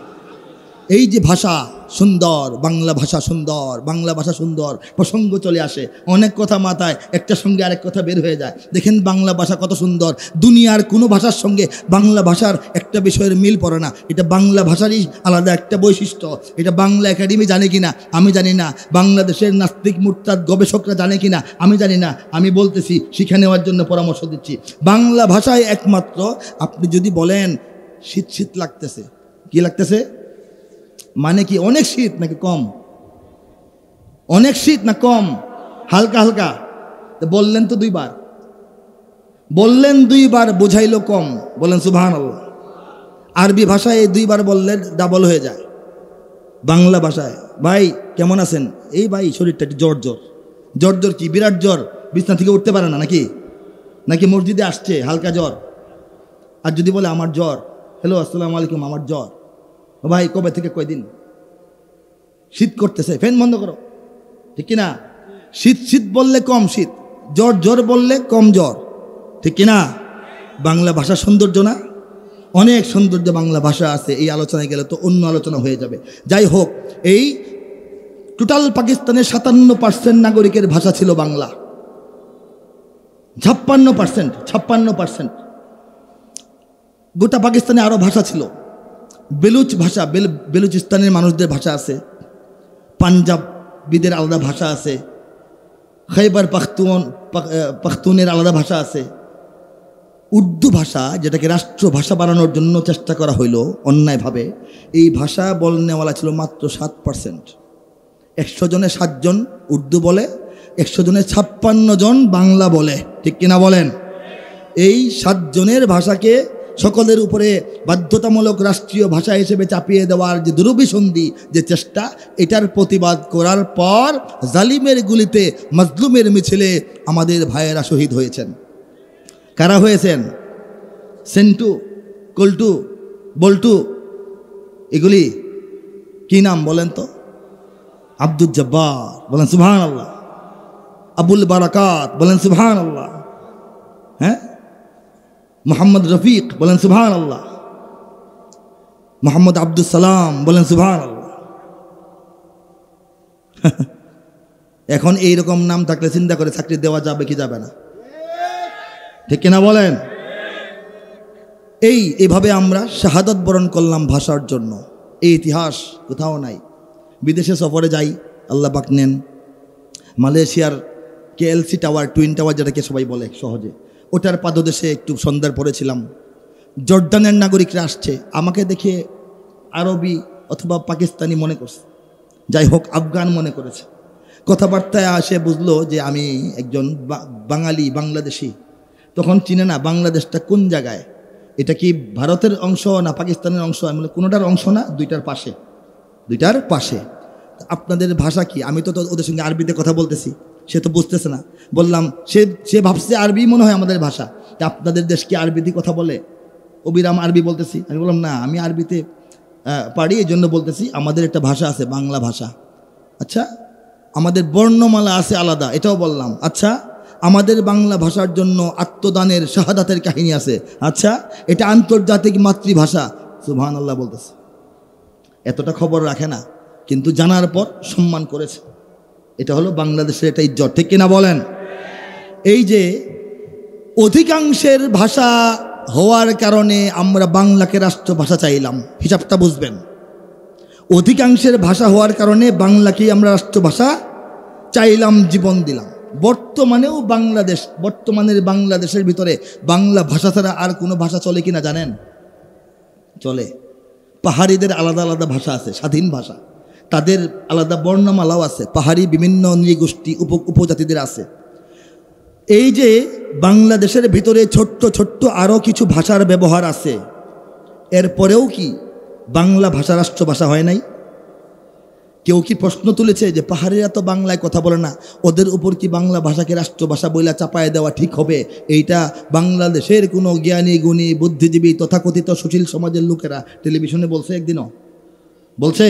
এই যে ভাষা সুন্দর বাংলা ভাষা সুন্দর বাংলা ভাষা সুন্দর প্রসঙ্গ চলে আসে অনেক কথা মাথায় একটা সঙ্গে আরেক কথা বের হয়ে যায় দেখেন বাংলা ভাষা কত সুন্দর দুনিয়ার কোনো ভাষার সঙ্গে বাংলা ভাষার একটা বিষয়ের মিল পড়ে না এটা বাংলা ভাষারই আলাদা একটা বৈশিষ্ট্য এটা বাংলা একাডেমি জানে কি না আমি জানি না বাংলাদেশের নাস্তিক মুরতাদ গবেষকরা জানে কি না আমি জানি না আমি বলতেছি শিখে নেওয়ার জন্য পরামর্শ দিচ্ছি বাংলা ভাষায় একমাত্র আপনি যদি বলেন শীত শীত লাগতেছে কি লাগতেছে মানে কি অনেক শীত নাকি কম অনেক শীত না কম হালকা হালকা বললেন তো দুইবার বললেন দুইবার বুঝাইল কম বলেন সুবাহান আল্লাহ আরবি ভাষায় এই দুইবার বললে ডাবল হয়ে যায় বাংলা ভাষায় ভাই কেমন আছেন এই ভাই শরীরটা একটু জ্বর জ্বর জ্বর জ্বর কি বিরাট জ্বর বিছনা থেকে উঠতে পারে না নাকি নাকি মসজিদে আসছে হালকা জ্বর আর যদি বলে আমার জ্বর হ্যালো আসসালামু আলাইকুম আমার জ্বর ভাই কবে থেকে কয়দিন শীত করতেছে ফ্যান বন্ধ করো ঠিক কিনা শীত শীত বললে কম শীত জ্বর জ্বর বললে কম জ্বর ঠিক কিনা বাংলা ভাষা সৌন্দর্য না অনেক সৌন্দর্য বাংলা ভাষা আছে এই আলোচনায় গেলে তো অন্য আলোচনা হয়ে যাবে যাই হোক এই টোটাল পাকিস্তানের সাতান্ন পার্সেন্ট নাগরিকের ভাষা ছিল বাংলা ছাপ্পান্ন পার্সেন্ট ছাপ্পান্ন পার্সেন্ট গোটা পাকিস্তানে আরও ভাষা ছিল বেলুচ ভাষা বেলুচিস্তানের মানুষদের ভাষা আছে পাঞ্জাববিদের আলাদা ভাষা আছে খাইবার পাখতুন পাখতুনের আলাদা ভাষা আছে উর্দু ভাষা যেটাকে রাষ্ট্রভাষা বানানোর জন্য চেষ্টা করা হইল অন্যায়ভাবে এই ভাষা বলনেওয়ালা ছিল মাত্র সাত পার্সেন্ট একশো জনে সাতজন উর্দু বলে একশো জনে ছাপ্পান্ন জন বাংলা বলে ঠিক কিনা বলেন এই সাতজনের ভাষাকে সকলের উপরে বাধ্যতামূলক রাষ্ট্রীয় ভাষা হিসেবে চাপিয়ে দেওয়ার যে দুরভিসন্ধি যে চেষ্টা এটার প্রতিবাদ করার পর জালিমের গুলিতে মজলুমের মিছিলে আমাদের ভাইয়েরা শহীদ হয়েছেন কারা হয়েছেন সেন্টু কল্টু বল্টু এগুলি কি নাম বলেন তো আব্দুল জব্বার বলেন সুবহান আল্লাহ আবুল বারাকাত বলেন সুবহান আল্লাহ হ্যাঁ মোহাম্মদ রফিক বলেন সুভান আল্লাহ মোহাম্মদ আব্দুল সালাম বলেন সুভান আল্লাহ এখন এইরকম নাম থাকলে চিন্তা করে চাকরি দেওয়া যাবে কি যাবে না ঠিক কিনা বলেন এই এভাবে আমরা শাহাদত বরণ করলাম ভাষার জন্য এই ইতিহাস কোথাও নাই বিদেশে সফরে যাই আল্লাহ পাক নেন মালয়েশিয়ার কেএলসি টাওয়ার টুইন টাওয়ার যেটাকে সবাই বলে সহজে ওটার পাদদেশে একটু সন্ধ্যার পড়েছিলাম জর্দানের নাগরিকরা আসছে আমাকে দেখে আরবি অথবা পাকিস্তানি মনে করছে যাই হোক আফগান মনে করেছে কথাবার্তায় আসে বুঝলো যে আমি একজন বাঙালি বাংলাদেশি তখন চিনে না বাংলাদেশটা কোন জায়গায় এটা কি ভারতের অংশ না পাকিস্তানের অংশ আমি কোনোটার অংশ না দুইটার পাশে দুইটার পাশে আপনাদের ভাষা কি আমি তো ওদের সঙ্গে আরবিতে কথা বলতেছি সে তো বুঝতেছে না বললাম সে সে ভাবছে আরবি মনে হয় আমাদের ভাষা যে আপনাদের দেশ কি আরবিতে কথা বলে অবিরাম আরবি বলতেছি আমি বললাম না আমি আরবিতে পারি এই জন্য বলতেছি আমাদের একটা ভাষা আছে বাংলা ভাষা আচ্ছা আমাদের বর্ণমালা আছে আলাদা এটাও বললাম আচ্ছা আমাদের বাংলা ভাষার জন্য আত্মদানের শাহাদাতের কাহিনী আছে আচ্ছা এটা আন্তর্জাতিক মাতৃভাষা সুভান আল্লাহ বলতেছে এতটা খবর রাখে না কিন্তু জানার পর সম্মান করেছে এটা হলো বাংলাদেশের এটা ইজ্জত ঠিক কিনা বলেন এই যে অধিকাংশের ভাষা হওয়ার কারণে আমরা বাংলাকে রাষ্ট্রভাষা চাইলাম হিসাবটা বুঝবেন অধিকাংশের ভাষা হওয়ার কারণে বাংলাকেই আমরা রাষ্ট্রভাষা চাইলাম জীবন দিলাম বর্তমানেও বাংলাদেশ বর্তমানের বাংলাদেশের ভিতরে বাংলা ভাষা ছাড়া আর কোনো ভাষা চলে কিনা জানেন চলে পাহাড়িদের আলাদা আলাদা ভাষা আছে স্বাধীন ভাষা তাদের আলাদা বর্ণমালাও আছে পাহাড়ি বিভিন্ন নৃগোষ্ঠী উপ উপজাতিদের আছে এই যে বাংলাদেশের ভিতরে ছোট্ট ছোট্ট আরও কিছু ভাষার ব্যবহার আছে এরপরেও কি বাংলা ভাষা রাষ্ট্রভাষা হয় নাই কেউ কি প্রশ্ন তুলেছে যে পাহাড়িরা তো বাংলায় কথা বলে না ওদের উপর কি বাংলা ভাষাকে রাষ্ট্রভাষা বইলা চাপায় দেওয়া ঠিক হবে এইটা বাংলাদেশের কোনো জ্ঞানী গুণী বুদ্ধিজীবী তথাকথিত সুশীল সমাজের লোকেরা টেলিভিশনে বলছে একদিনও বলছে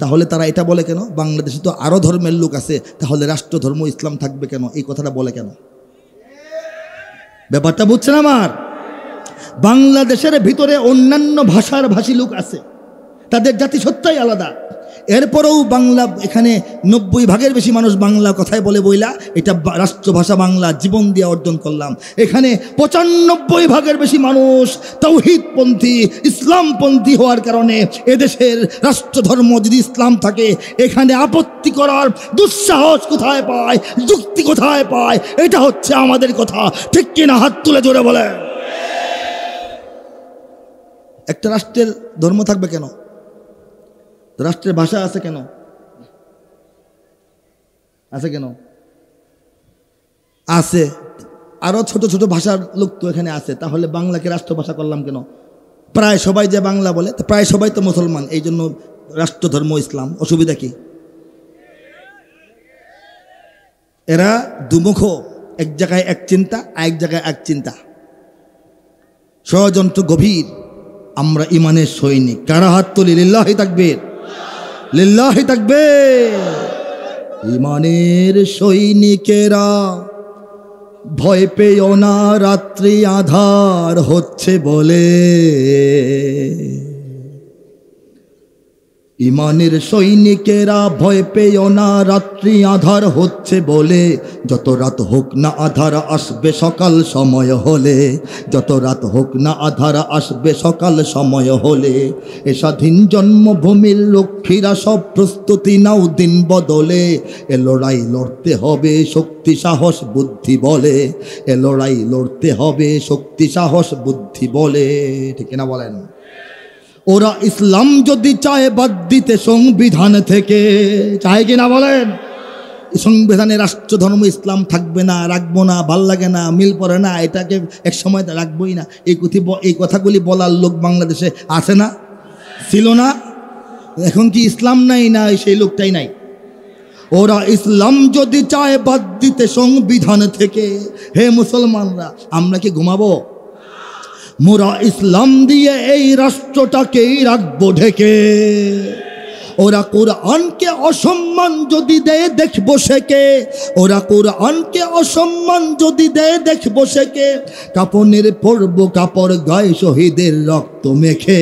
তাহলে তারা এটা বলে কেন বাংলাদেশে তো আরও ধর্মের লোক আছে তাহলে রাষ্ট্র ধর্ম ইসলাম থাকবে কেন এই কথাটা বলে কেন ব্যাপারটা বুঝছেন আমার বাংলাদেশের ভিতরে অন্যান্য ভাষার ভাষী লোক আছে তাদের জাতিসত্তাই আলাদা এরপরেও বাংলা এখানে নব্বই ভাগের বেশি মানুষ বাংলা কথায় বলে বইলা এটা রাষ্ট্রভাষা বাংলা জীবন দিয়ে অর্জন করলাম এখানে পঁচানব্বই ভাগের বেশি মানুষ তৌহিদপন্থী ইসলামপন্থী হওয়ার কারণে এদেশের রাষ্ট্রধর্ম যদি ইসলাম থাকে এখানে আপত্তি করার দুঃসাহস কোথায় পায় যুক্তি কোথায় পায় এটা হচ্ছে আমাদের কথা ঠিক কিনা হাত তুলে জোরে বলে একটা রাষ্ট্রের ধর্ম থাকবে কেন রাষ্ট্রের ভাষা আছে কেন আছে কেন আছে আরও ছোট ছোট ভাষার লোক তো এখানে আছে তাহলে বাংলাকে রাষ্ট্রভাষা করলাম কেন প্রায় সবাই যে বাংলা বলে প্রায় সবাই তো মুসলমান এই জন্য রাষ্ট্রধর্ম ইসলাম অসুবিধা কি এরা দুমুখ এক জায়গায় এক চিন্তা আর এক জায়গায় এক চিন্তা ষড়যন্ত্র গভীর আমরা ইমানের সৈনিক কারা হাত তুলি লিল্লাহ তাকবীর লিল্লাহি থাকবে ইমানের সৈনিকেরা ভয় পেও না রাত্রি আধার হচ্ছে বলে ইমানের সৈনিকেরা ভয় পেও না রাত্রি আধার হচ্ছে বলে যত রাত হোক না আধার আসবে সকাল সময় হলে যত রাত হোক না আধার আসবে সকাল সময় হলে এ স্বাধীন জন্মভূমির লক্ষ্মীরা সব প্রস্তুতি নাও দিন বদলে এ লড়াই লড়তে হবে শক্তি সাহস বুদ্ধি বলে এ লড়াই লড়তে হবে শক্তি সাহস বুদ্ধি বলে ঠিক না বলেন ওরা ইসলাম যদি চায় বাদ দিতে সংবিধান থেকে চায় কি না বলেন সংবিধানে রাষ্ট্র ধর্ম ইসলাম থাকবে না রাখবো না ভাল লাগে না মিল পড়ে না এটাকে এক সময় রাখবোই না এই কথি এই কথাগুলি বলার লোক বাংলাদেশে আছে না ছিল না এখন কি ইসলাম নাই না সেই লোকটাই নাই ওরা ইসলাম যদি চায় বাদ দিতে সংবিধান থেকে হে মুসলমানরা আমরা কি ঘুমাবো মোরা ইসলাম দিয়ে এই রাষ্ট্রটাকেই রাখবো ঢেকে ওরা কোরআনকে অসম্মান যদি দেয় দেখবো সেকে ওরা কোরআনকে অসম্মান যদি দেয় দেখবো সেকে কাপনের পড়ব কাপড় গায়ে শহীদের রক্ত মেখে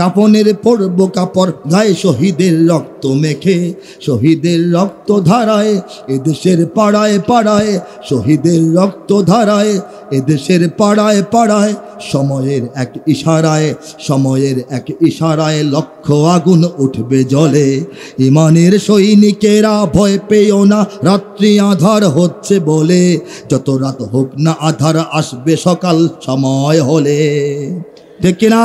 কাপনের পড়ব কাপড় গায়ে শহীদের রক্ত মেখে শহীদের রক্ত ধারায় এদেশের পাড়ায় পাড়ায় শহীদের রক্ত ধারায় এদেশের পাড়ায় পাড়ায় সময়ের এক ইশারায় সময়ের এক ইশারায় লক্ষ আগুন উঠবে জলে রে ইমানের সৈনিকেরা ভয় পেও না রাত্রি আধার হচ্ছে বলে যত রাত হোক না আধার আসবে সকাল সময় হলে দেখি না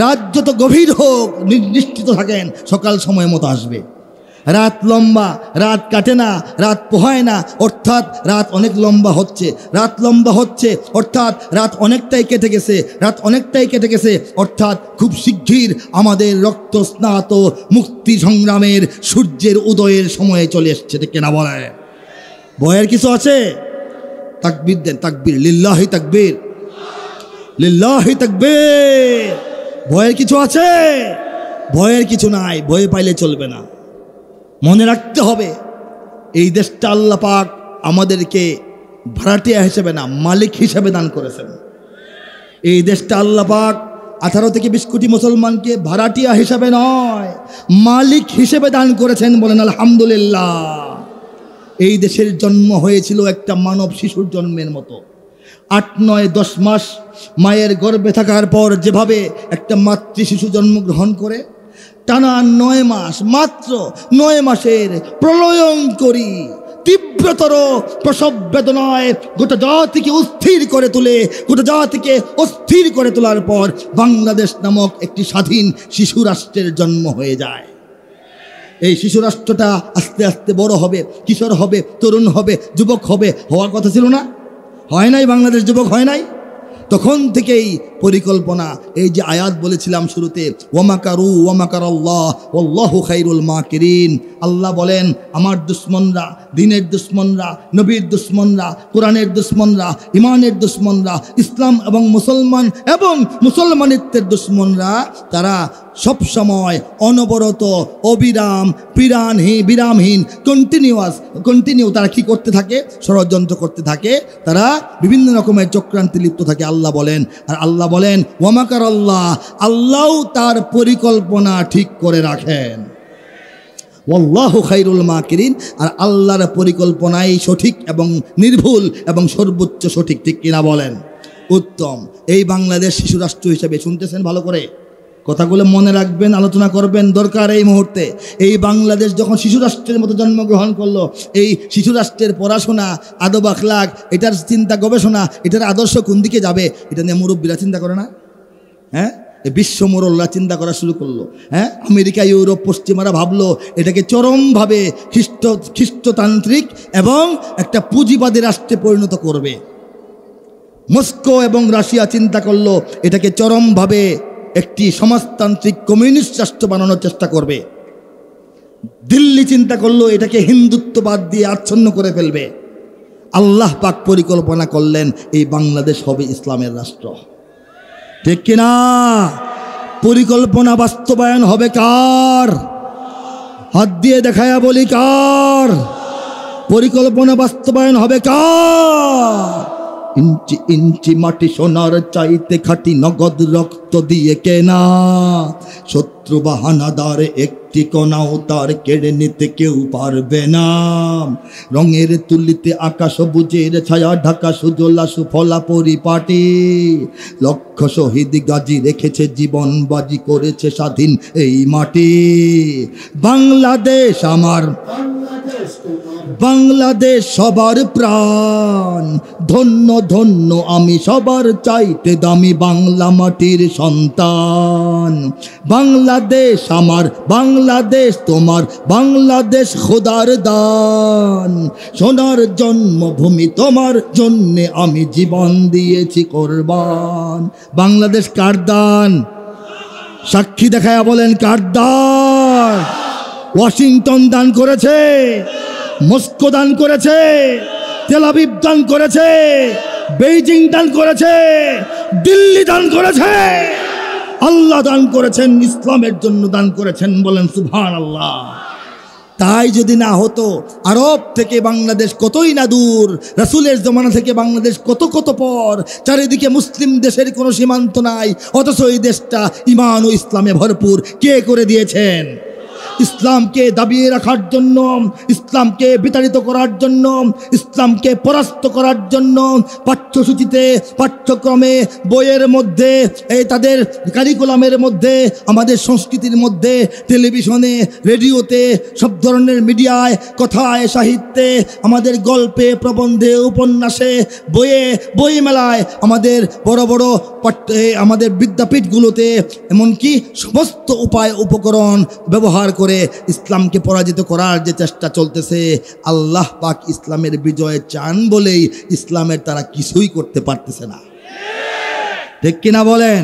রাত যত গভীর হোক নির্দিষ্ট থাকেন সকাল সময় মতো আসবে রাত লম্বা রাত কাটে না রাত পোহায় না অর্থাৎ রাত অনেক লম্বা হচ্ছে রাত লম্বা হচ্ছে অর্থাৎ রাত অনেকটাই কেটে গেছে রাত অনেকটাই কেটে গেছে অর্থাৎ খুব শীঘ্রই আমাদের রক্ত স্নাত মুক্তি সংগ্রামের সূর্যের উদয়ের সময়ে চলে এসছে কেনা বলায় ভয়ের কিছু আছে তাকবির দেন তাকবির লিল্লাহি তাকবির লিল্লাহি তাকবির ভয়ের কিছু আছে ভয়ের কিছু নাই ভয়ে পাইলে চলবে না মনে রাখতে হবে এই দেশটা আল্লাহ পাক আমাদেরকে ভাড়াটিয়া হিসেবে না মালিক হিসেবে দান করেছেন এই দেশটা আল্লাহ পাক আঠারো থেকে বিশ কোটি মুসলমানকে ভাড়াটিয়া হিসেবে নয় মালিক হিসেবে দান করেছেন বলেন আলহামদুলিল্লাহ এই দেশের জন্ম হয়েছিল একটা মানব শিশুর জন্মের মতো আট নয় দশ মাস মায়ের গর্ভে থাকার পর যেভাবে একটা মাতৃ শিশু জন্মগ্রহণ করে টানা নয় মাস মাত্র নয় মাসের প্রলয়ন করি তীব্রতর প্রসব বেদনায় গোটা জাতিকে অস্থির করে তুলে গোটা জাতিকে অস্থির করে তোলার পর বাংলাদেশ নামক একটি স্বাধীন শিশু রাষ্ট্রের জন্ম হয়ে যায় এই শিশু রাষ্ট্রটা আস্তে আস্তে বড় হবে কিশোর হবে তরুণ হবে যুবক হবে হওয়ার কথা ছিল না হয় নাই বাংলাদেশ যুবক হয় নাই তখন থেকেই পরিকল্পনা এই যে আয়াত বলেছিলাম শুরুতে ওয়ামাকারু ওয়ামাকার আল্লাহ খাইরুল মা কেরিন আল্লাহ বলেন আমার দুশ্মনরা দিনের দুশ্মনরা নবীর দুশ্মনরা কোরআনের দুশ্মনরা ইমানের দুশ্মনরা ইসলাম এবং মুসলমান এবং মুসলমানিত্বের দুশ্মনরা তারা সবসময় অনবরত অবিরাম বিরামহীন বিরামহীন কন্টিনিউয়াস কন্টিনিউ তারা কি করতে থাকে ষড়যন্ত্র করতে থাকে তারা বিভিন্ন রকমের চক্রান্তি লিপ্ত থাকে আল্লাহ বলেন আর আল্লাহ বলেন ওয়ামাকার আল্লাহ আল্লাহও তার পরিকল্পনা ঠিক করে রাখেন অল্লাহ খাইরুল মা কিরিন আর আল্লাহর পরিকল্পনাই সঠিক এবং নির্ভুল এবং সর্বোচ্চ সঠিক ঠিক কিনা বলেন উত্তম এই বাংলাদেশ শিশু রাষ্ট্র হিসেবে শুনতেছেন ভালো করে কথাগুলো মনে রাখবেন আলোচনা করবেন দরকার এই মুহূর্তে এই বাংলাদেশ যখন শিশু রাষ্ট্রের মতো জন্মগ্রহণ করলো এই শিশু রাষ্ট্রের পড়াশোনা আদব আখলাখ এটার চিন্তা গবেষণা এটার আদর্শ কোন দিকে যাবে এটা নিয়ে মুরব্বীরা চিন্তা করে না হ্যাঁ বিশ্ব মোরল্লা চিন্তা করা শুরু করলো হ্যাঁ আমেরিকা ইউরোপ পশ্চিমারা ভাবলো এটাকে চরমভাবে খ্রিস্ট খ্রিস্টতান্ত্রিক এবং একটা পুঁজিবাদী রাষ্ট্রে পরিণত করবে মস্কো এবং রাশিয়া চিন্তা করলো এটাকে চরমভাবে একটি সমাজতান্ত্রিক কমিউনিস্ট রাষ্ট্র বানানোর চেষ্টা করবে দিল্লি চিন্তা করলো এটাকে হিন্দুত্ববাদ দিয়ে আচ্ছন্ন করে ফেলবে আল্লাহ পাক পরিকল্পনা করলেন এই বাংলাদেশ হবে ইসলামের রাষ্ট্র ঠিক কিনা পরিকল্পনা বাস্তবায়ন হবে কার হাত দিয়ে দেখায়া বলি কার পরিকল্পনা বাস্তবায়ন হবে কার ইঞ্চি ইঞ্চি মাটি সোনার চাইতে খাটি নগদ রক্ত দিয়ে কেনা সত্য শত্রু বাহানাদার একটি কণাও তার কেড়ে নিতে কেউ পারবে না রঙের তুলিতে আকাশ বুঝের ছায়া ঢাকা সুজলা সুফলা পরিপাটি লক্ষ শহীদ গাজী রেখেছে জীবন বাজি করেছে স্বাধীন এই মাটি বাংলাদেশ আমার বাংলাদেশ সবার প্রাণ ধন্য ধন্য আমি সবার চাইতে দামি বাংলা মাটির সন্তান বাংলা বাংলাদেশ আমার বাংলাদেশ তোমার বাংলাদেশ খোদার দান সোনার জন্মভূমি তোমার জন্যে আমি জীবন দিয়েছি কোরবান বাংলাদেশ কার দান সাক্ষী দেখায় বলেন কার দান ওয়াশিংটন দান করেছে মস্কো দান করেছে তেলাবিব দান করেছে বেইজিং দান করেছে দিল্লি দান করেছে আল্লাহ দান করেছেন ইসলামের জন্য দান করেছেন বলেন সুভান আল্লাহ তাই যদি না হতো আরব থেকে বাংলাদেশ কতই না দূর রাসুলের জমানা থেকে বাংলাদেশ কত কত পর চারিদিকে মুসলিম দেশের কোনো সীমান্ত নাই অথচ এই দেশটা ইমান ও ইসলামে ভরপুর কে করে দিয়েছেন ইসলামকে দাবিয়ে রাখার জন্য ইসলামকে বিতাড়িত করার জন্য ইসলামকে পরাস্ত করার জন্য পাঠ্যসূচিতে পাঠ্যক্রমে বইয়ের মধ্যে এই তাদের কারিকুলামের মধ্যে আমাদের সংস্কৃতির মধ্যে টেলিভিশনে রেডিওতে সব ধরনের মিডিয়ায় কথায় সাহিত্যে আমাদের গল্পে প্রবন্ধে উপন্যাসে বইয়ে বই মেলায় আমাদের বড় বড় আমাদের বিদ্যাপীঠগুলোতে এমনকি সমস্ত উপায় উপকরণ ব্যবহার করে করে ইসলামকে পরাজিত করার যে চেষ্টা চলতেছে আল্লাহ পাক ইসলামের বিজয় চান বলেই ইসলামের তারা কিছুই করতে পারতেছে না ঠিক কিনা বলেন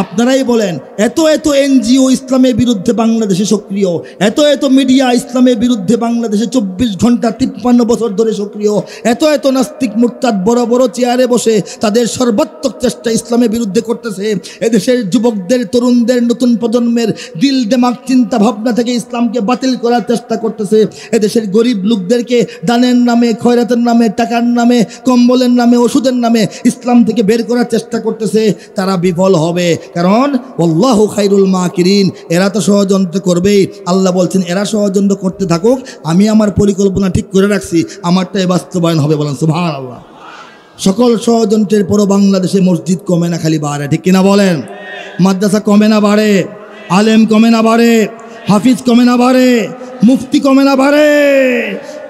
আপনারাই বলেন এত এত এনজিও ইসলামের বিরুদ্ধে বাংলাদেশে সক্রিয় এত এত মিডিয়া ইসলামের বিরুদ্ধে বাংলাদেশে চব্বিশ ঘন্টা তিপ্পান্ন বছর ধরে সক্রিয় এত এত নাস্তিক মোর্তাদ বড় বড় চেয়ারে বসে তাদের সর্বাত্মক চেষ্টা ইসলামের বিরুদ্ধে করতেছে এদেশের যুবকদের তরুণদের নতুন প্রজন্মের দিল দেমাক চিন্তা ভাবনা থেকে ইসলামকে বাতিল করার চেষ্টা করতেছে এদেশের গরিব লোকদেরকে দানের নামে খয়রাতের নামে টাকার নামে কম্বলের নামে ওষুধের নামে ইসলাম থেকে বের করার চেষ্টা করতেছে তারা বিফল হবে কারণ অল্লাহ খাইরুল মা কিরিন এরা তো ষড়যন্ত্র করবেই আল্লাহ বলছেন এরা ষড়যন্ত্র করতে থাকুক আমি আমার পরিকল্পনা ঠিক করে রাখছি আমারটাই বাস্তবায়ন হবে বলেন সুভান আল্লাহ সকল ষড়যন্ত্রের পরও বাংলাদেশে মসজিদ কমে না খালি বাড়ে ঠিক কিনা বলেন মাদ্রাসা কমে না বাড়ে আলেম কমে না বাড়ে হাফিজ কমে না বাড়ে মুফতি কমে না বাড়ে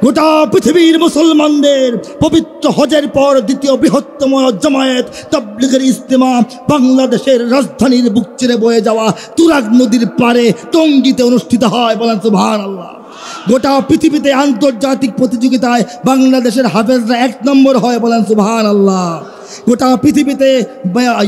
গোটা পৃথিবীর মুসলমানদের পবিত্র হজের পর দ্বিতীয় বৃহত্তম জমায়েত তবলিগের ইস্তেমা বাংলাদেশের রাজধানীর বুক চিরে বয়ে যাওয়া তুরাগ নদীর পারে টঙ্গিতে অনুষ্ঠিত হয় বলেন সুভান আল্লাহ গোটা পৃথিবীতে আন্তর্জাতিক প্রতিযোগিতায় বাংলাদেশের হাফেজরা এক নম্বর হয় বলেন সুভান আল্লাহ গোটা পৃথিবীতে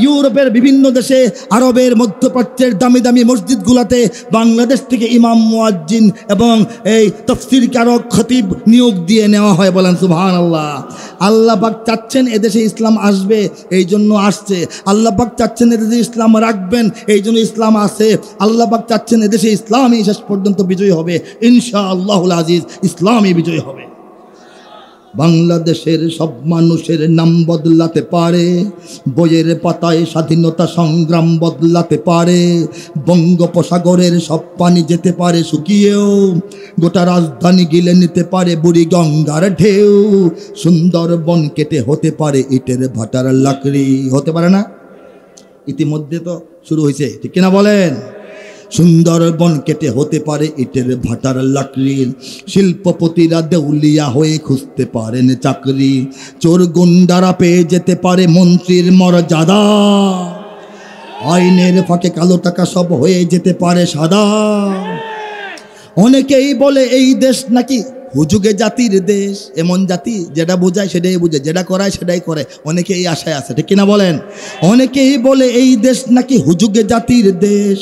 ইউরোপের বিভিন্ন দেশে আরবের মধ্যপ্রাচ্যের দামি দামি মসজিদগুলোতে বাংলাদেশ থেকে ইমাম মুয়াজ্জিন এবং এই তফসির কারক খতিব নিয়োগ দিয়ে নেওয়া হয় বলেন সুহান আল্লাহ আল্লাহ পাক চাচ্ছেন এদেশে ইসলাম আসবে এই জন্য আসছে আল্লাহ পাক চাচ্ছেন এদেশে ইসলাম রাখবেন এই জন্য ইসলাম আছে আল্লাহ পাক চাচ্ছেন এদেশে ইসলামই শেষ পর্যন্ত বিজয়ী হবে ইনশা আল্লাহুল আজিজ ইসলামই বিজয়ী হবে বাংলাদেশের সব মানুষের নাম বদলাতে পারে বইয়ের পাতায় স্বাধীনতা সংগ্রাম বদলাতে পারে বঙ্গোপসাগরের সব পানি যেতে পারে শুকিয়েও গোটা রাজধানী গিলে নিতে পারে বুড়ি গঙ্গার ঢেউ সুন্দরবন কেটে হতে পারে ইটের ভাটার লাকড়ি হতে পারে না ইতিমধ্যে তো শুরু হয়েছে ঠিক কিনা বলেন সুন্দরবন কেটে হতে পারে ইটের ভাটার লাকড়ির শিল্পপতিরা দেউলিয়া হয়ে খুঁজতে পারেন চাকরি চোর গুন্ডারা পেয়ে যেতে পারে মন্ত্রীর মর্যাদা আইনের ফাঁকে কালো টাকা সব হয়ে যেতে পারে সাদা অনেকেই বলে এই দেশ নাকি হুজুগে জাতির দেশ এমন জাতি যেটা বোঝায় সেটাই বোঝে যেটা করায় সেটাই করে অনেকে এই আশায় আছে ঠিক কিনা বলেন অনেকেই বলে এই দেশ নাকি হুজুগে জাতির দেশ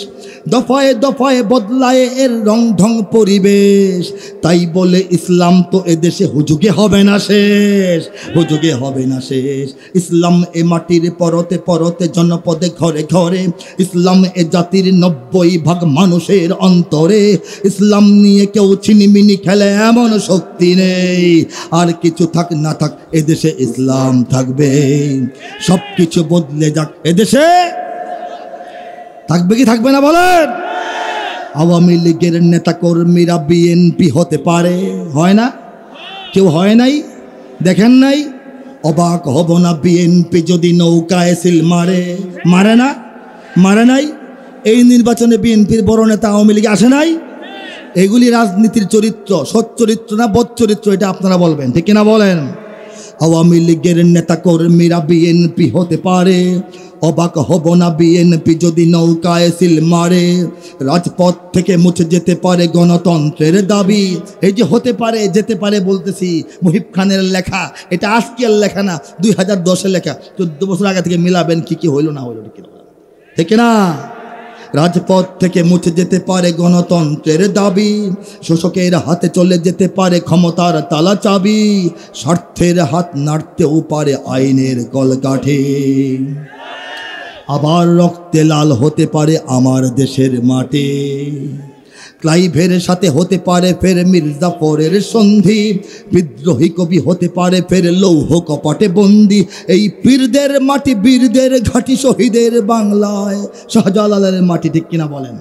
দফায় দফায় বদলায় এর রং ঢং পরিবেশ তাই বলে ইসলাম তো এদেশে হুজুগে হবে না শেষ হুজুগে হবে না শেষ ইসলাম এ মাটির পরতে পরতে জনপদে ঘরে ঘরে ইসলাম এ জাতির নব্বই ভাগ মানুষের অন্তরে ইসলাম নিয়ে কেউ ছিনিমিনি খেলে এমন শক্তি নেই আর কিছু থাক না থাক এদেশে ইসলাম থাকবে সব কিছু বদলে যাক এদেশে থাকবে কি থাকবে না বলেন আওয়ামী লীগের নেতা কর্মীরা বিএনপি হতে পারে হয় না কেউ হয় নাই দেখেন নাই অবাক হব না বিএনপি যদি নৌকা এসিল মারে মারে না মারে নাই এই নির্বাচনে বিএনপির বড় নেতা আওয়ামী লীগ আসে নাই এগুলি রাজনীতির চরিত্র সচ্চরিত্র না চরিত্র এটা আপনারা বলবেন ঠিক না বলেন আওয়ামী লীগের নেতা কর্মীরা বিএনপি হতে পারে অবাক হব না বিএনপি যদি নৌকায় সিল মারে রাজপথ থেকে মুছে যেতে পারে গণতন্ত্রের দাবি এই যে হতে পারে যেতে পারে বলতেছি মুহিব খানের লেখা এটা আজকের লেখা না দুই হাজার দশের লেখা চোদ্দ বছর আগে থেকে মিলাবেন কি কি হইল না হইল ঠিক না রাজপথ থেকে মুছে যেতে পারে গণতন্ত্রের দাবি শোষকের হাতে চলে যেতে পারে ক্ষমতার তালা চাবি স্বার্থের হাত নাড়তেও পারে আইনের কলকাঠি আবার রক্তে লাল হতে পারে আমার দেশের মাটি ক্লাইভের সাথে হতে পারে ফের মির্জাফরের সন্ধি বিদ্রোহী কবি হতে পারে ফের লৌহ কপটে বন্দি এই পীরদের মাটি বীরদের ঘাটি শহীদের বাংলায় শাহজালালের মাটি ঠিক কিনা বলেন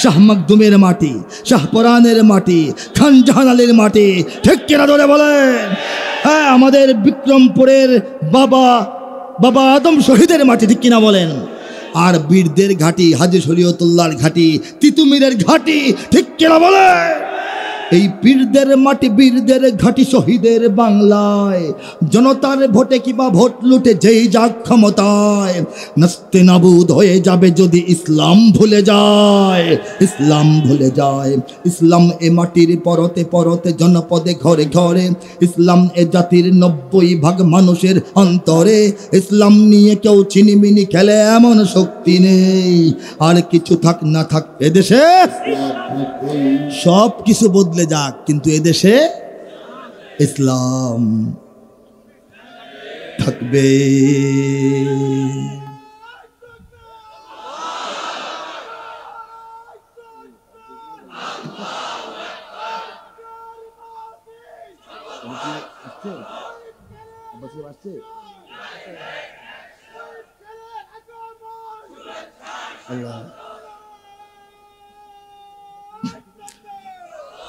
শাহ মকদুমের মাটি শাহপরানের মাটি খানজাহান আলীর মাটি ঠিক কিনা ধরে বলেন হ্যাঁ আমাদের বিক্রমপুরের বাবা বাবা আদম শহীদের মাটি ঠিক কিনা বলেন আর বীরদের ঘাটি হাজি শরীয়তুল্লাহর ঘাটি তিতুমিরের ঘাটি ঠিক কেনা বলে এই পীরদের মাটি বীরদের ঘাটি শহীদের বাংলায় জনতার ভোটে কিবা ভোট লুটে যেই যা ক্ষমতায় নাস্তে নাবুদ হয়ে যাবে যদি ইসলাম ভুলে যায় ইসলাম ভুলে যায় ইসলাম এ মাটির পরতে পরতে জনপদে ঘরে ঘরে ইসলাম এ জাতির নব্বই ভাগ মানুষের অন্তরে ইসলাম নিয়ে কেউ চিনিমিনি খেলে এমন শক্তি নেই আর কিছু থাক না থাক এদেশে সব কিছু বদলে চলে যাক কিন্তু এদেশে ইসলাম থাকবে Allah.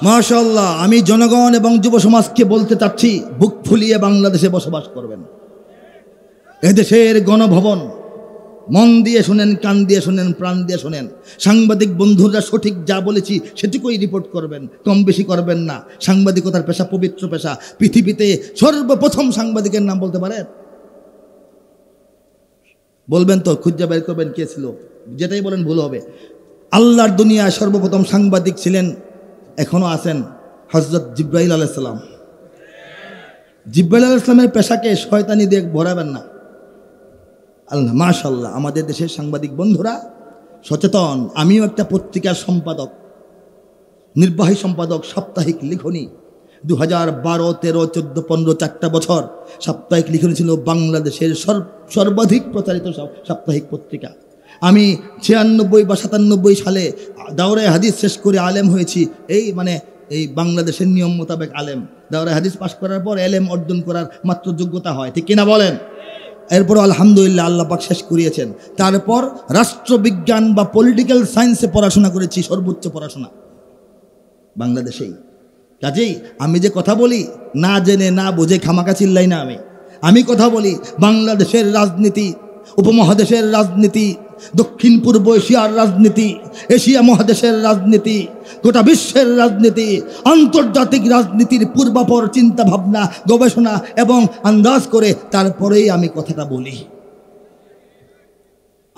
মাশাল্লাহ আমি জনগণ এবং যুব সমাজকে বলতে চাচ্ছি বুক ফুলিয়ে বাংলাদেশে বসবাস করবেন এদেশের গণভবন মন দিয়ে শোনেন কান দিয়ে শোনেন প্রাণ দিয়ে শোনেন সাংবাদিক বন্ধুরা সঠিক যা বলেছি সেটুকুই রিপোর্ট করবেন কম বেশি করবেন না সাংবাদিকতার পেশা পবিত্র পেশা পৃথিবীতে সর্বপ্রথম সাংবাদিকের নাম বলতে পারেন বলবেন তো খুঁজা বের করবেন কে ছিল যেটাই বলেন ভুল হবে আল্লাহর দুনিয়া সর্বপ্রথম সাংবাদিক ছিলেন এখনও আছেন হজরত জিব্রাহিল আলাইসালাম জিব্রাহিল আলাইসালামের পেশাকে শয়তানি দিয়ে ভরাবেন না আল্লাহ মাশাল্লাহ আমাদের দেশের সাংবাদিক বন্ধুরা সচেতন আমিও একটা পত্রিকার সম্পাদক নির্বাহী সম্পাদক সাপ্তাহিক লিখনী দু হাজার বারো তেরো চোদ্দো পনেরো চারটা বছর সাপ্তাহিক লিখনী ছিল বাংলাদেশের সর্বাধিক প্রচারিত সাপ্তাহিক পত্রিকা আমি ছিয়ানব্বই বা সাতানব্বই সালে দাওরায় হাদিস শেষ করে আলেম হয়েছি এই মানে এই বাংলাদেশের নিয়ম মোতাবেক আলেম দাওরায় হাদিস পাশ করার পর এলেম অর্জন করার মাত্র যোগ্যতা হয় ঠিক কিনা বলেন এরপর আলহামদুলিল্লাহ আল্লাহ পাক শেষ করিয়েছেন তারপর রাষ্ট্রবিজ্ঞান বা পলিটিক্যাল সায়েন্সে পড়াশোনা করেছি সর্বোচ্চ পড়াশোনা বাংলাদেশেই কাজেই আমি যে কথা বলি না জেনে না বোঝে খামাকা চিল্লাই না আমি আমি কথা বলি বাংলাদেশের রাজনীতি উপমহাদেশের রাজনীতি দক্ষিণ পূর্ব এশিয়ার রাজনীতি এশিয়া মহাদেশের রাজনীতি গোটা বিশ্বের রাজনীতি আন্তর্জাতিক রাজনীতির পূর্বাপর চিন্তা ভাবনা গবেষণা এবং আন্দাজ করে তারপরেই আমি কথাটা বলি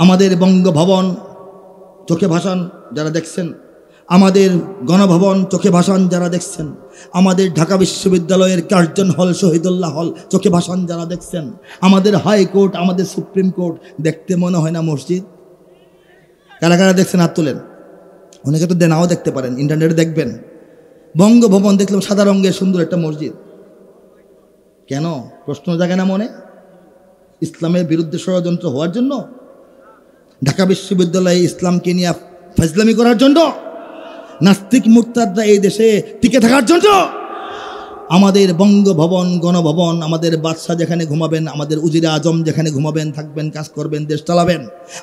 আমাদের বঙ্গভবন চোখে ভাসান যারা দেখছেন আমাদের গণভবন চোখে ভাসান যারা দেখছেন আমাদের ঢাকা বিশ্ববিদ্যালয়ের কার্জন হল শহীদুল্লাহ হল চোখে ভাষণ যারা দেখছেন আমাদের হাইকোর্ট আমাদের সুপ্রিম কোর্ট দেখতে মনে হয় না মসজিদ কারা কারা দেখছেন হাত তোলেন অনেকে তো দেনাও দেখতে পারেন ইন্টারনেটে দেখবেন বঙ্গভবন দেখলাম সাদা রঙের সুন্দর একটা মসজিদ কেন প্রশ্ন জাগে না মনে ইসলামের বিরুদ্ধে ষড়যন্ত্র হওয়ার জন্য ঢাকা বিশ্ববিদ্যালয়ে ইসলামকে নিয়ে ফাইজলামি করার জন্য নাস্তিক মুরতাদরা এই দেশে টিকে থাকার জন্য আমাদের বঙ্গভবন গণভবন আমাদের বাদশাহ যেখানে ঘুমাবেন আমাদের উজিরা আজম যেখানে ঘুমাবেন থাকবেন কাজ করবেন দেশ চালাবেন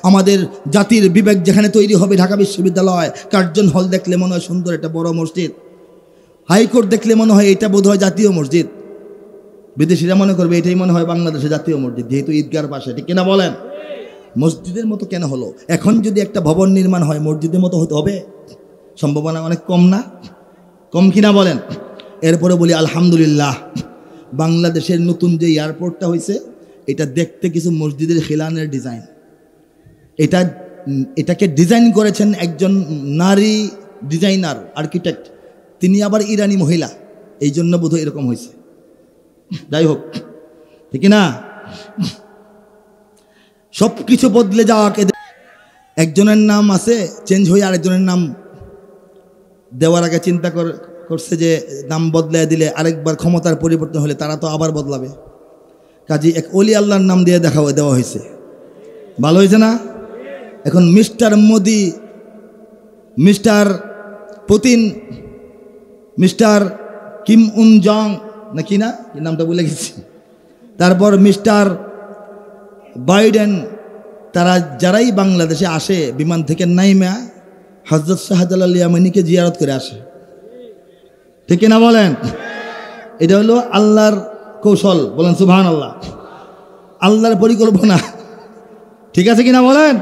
আমাদের জাতির বিবেক যেখানে তৈরি হবে ঢাকা বিশ্ববিদ্যালয় কার্জন হল দেখলে মনে হয় সুন্দর একটা বড় মসজিদ হাইকোর্ট দেখলে মনে হয় এটা বোধ জাতীয় মসজিদ বিদেশিরা মনে করবে এটাই মনে হয় বাংলাদেশে জাতীয় মসজিদ যেহেতু ঈদগার পাশে ঠিক কিনা বলেন মসজিদের মতো কেন হলো এখন যদি একটা ভবন নির্মাণ হয় মসজিদের মতো হতে হবে সম্ভাবনা অনেক কম না কম কিনা বলেন এরপরে বলি আলহামদুলিল্লাহ বাংলাদেশের নতুন যে এয়ারপোর্টটা হয়েছে এটা দেখতে কিছু মসজিদের খিলানের ডিজাইন এটা এটাকে ডিজাইন করেছেন একজন নারী ডিজাইনার আর্কিটেক্ট তিনি আবার ইরানি মহিলা এই জন্য বোধহয় এরকম হয়েছে যাই হোক ঠিক না সব কিছু বদলে যাওয়াকে একজনের নাম আছে চেঞ্জ হয়ে আরেকজনের নাম দেওয়ার আগে চিন্তা করছে যে দাম বদলায় দিলে আরেকবার ক্ষমতার পরিবর্তন হলে তারা তো আবার বদলাবে কাজী এক অলি আল্লাহর নাম দিয়ে দেখা দেওয়া হয়েছে ভালো হয়েছে না এখন mister Modi mister Putin mister Kim Un Jong না কি না নামটা বলে গেছি তারপর মিস্টার বাইডেন তারা যারাই বাংলাদেশে আসে বিমান থেকে নাইমা হজরত শাহজালাল ইয়ামানিকে জিয়ারত করে আসে ঠিক না বলেন এটা হলো আল্লাহর কৌশল বলেন সুবহান আল্লাহ আল্লাহর পরিকল্পনা ঠিক আছে কিনা বলেন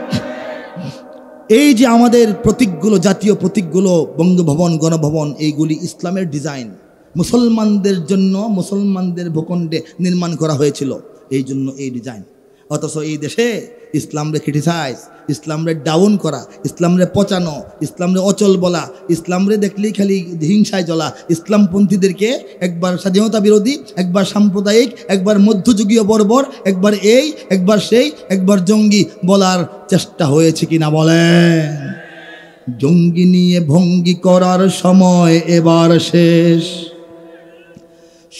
এই যে আমাদের প্রতীকগুলো জাতীয় প্রতীকগুলো বঙ্গভবন গণভবন এইগুলি ইসলামের ডিজাইন মুসলমানদের জন্য মুসলমানদের ভূখণ্ডে নির্মাণ করা হয়েছিল এই জন্য এই ডিজাইন অথচ এই দেশে ইসলামরে ক্রিটিসাইজ ইসলামরে ডাউন করা ইসলামরে পচানো ইসলামরে অচল বলা ইসলামরে দেখলেই খালি হিংসায় চলা ইসলামপন্থীদেরকে একবার স্বাধীনতা বিরোধী একবার সাম্প্রদায়িক একবার মধ্যযুগীয় বর্বর একবার এই একবার সেই একবার জঙ্গি বলার চেষ্টা হয়েছে কিনা বলেন জঙ্গি নিয়ে ভঙ্গি করার সময় এবার শেষ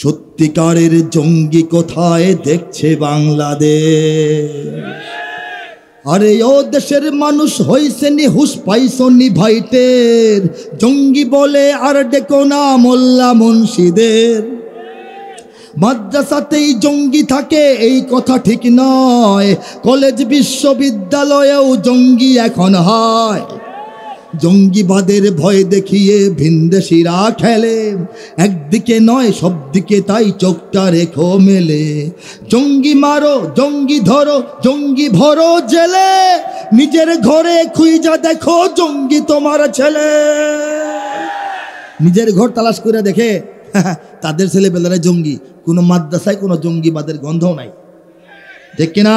সত্যিকারের জঙ্গি কোথায় দেখছে বাংলাদেশ আরে ও দেশের মানুষ হইছে নি হুস পাইসনি ভাইটের জঙ্গি বলে আর ডেকো না মোল্লা মুন্সিদের মাদ্রাসাতেই জঙ্গি থাকে এই কথা ঠিক নয় কলেজ বিশ্ববিদ্যালয়েও জঙ্গি এখন হয় জঙ্গিবাদের ভয় দেখিয়ে ভিনদেশিরা খেলে একদিকে নয় সব দিকে তাই চোখটা রেখো মেলে জঙ্গি মারো জঙ্গি ধরো জঙ্গি ভরো জেলে নিজের ঘরে খুইজা দেখো জঙ্গি তোমার ছেলে নিজের ঘর তালাশ করে দেখে তাদের ছেলে ছেলেবেলারা জঙ্গি কোনো মাদ্রাসায় কোনো জঙ্গিবাদের গন্ধ নাই দেখ কিনা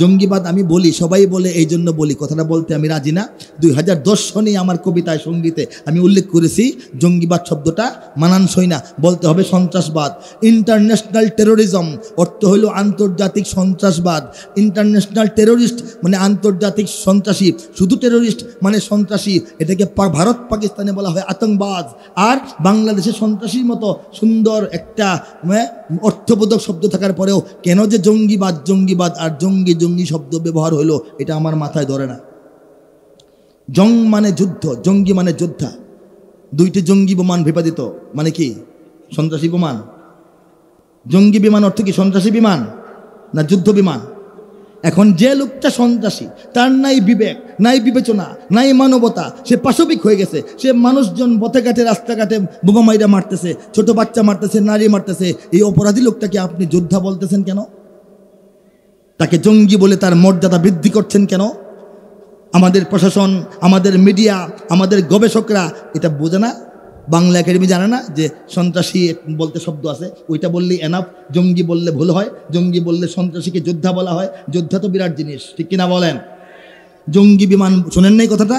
জঙ্গিবাদ আমি বলি সবাই বলে এই জন্য বলি কথাটা বলতে আমি রাজি না দুই হাজার দশ সনেই আমার কবিতায় সঙ্গীতে আমি উল্লেখ করেছি জঙ্গিবাদ শব্দটা মানানসই না বলতে হবে সন্ত্রাসবাদ ইন্টারন্যাশনাল টেরোরিজম অর্থ হলো আন্তর্জাতিক সন্ত্রাসবাদ ইন্টারন্যাশনাল টেরোরিস্ট মানে আন্তর্জাতিক সন্ত্রাসী শুধু টেরোরিস্ট মানে সন্ত্রাসী এটাকে ভারত পাকিস্তানে বলা হয় আতঙ্কবাদ আর বাংলাদেশে সন্ত্রাসীর মতো সুন্দর একটা হ্যাঁ, অর্থবোধক শব্দ থাকার পরেও কেন যে জঙ্গিবাদ জঙ্গিবাদ আর জঙ্গি জঙ্গি শব্দ ব্যবহার হলো এটা আমার মাথায় ধরে না জং মানে যুদ্ধ জঙ্গি মানে যোদ্ধা দুইটি জঙ্গি বিমান বিবাদিত মানে কি সন্ত্রাসী বিমান জঙ্গি বিমান অর্থ কি সন্ত্রাসী বিমান না যুদ্ধ বিমান এখন যে লোকটা সন্ত্রাসী তার নাই বিবেক নাই বিবেচনা নাই মানবতা সে পাশবিক হয়ে গেছে সে মানুষজন পথেঘাটে রাস্তাঘাটে বোমা মাইরা মারতেছে ছোট বাচ্চা মারতেছে নারী মারতেছে এই অপরাধী লোকটাকে আপনি যোদ্ধা বলতেছেন কেন তাকে জঙ্গি বলে তার মর্যাদা বৃদ্ধি করছেন কেন আমাদের প্রশাসন আমাদের মিডিয়া আমাদের গবেষকরা এটা বোঝে না বাংলা একাডেমি জানে না যে সন্ত্রাসী বলতে শব্দ আছে ওইটা বললে এনাফ জঙ্গি বললে ভুল হয় জঙ্গি বললে সন্ত্রাসীকে যোদ্ধা বলা হয় যোদ্ধা তো বিরাট জিনিস ঠিক কিনা বলেন জঙ্গি বিমান শোনেন নাই কথাটা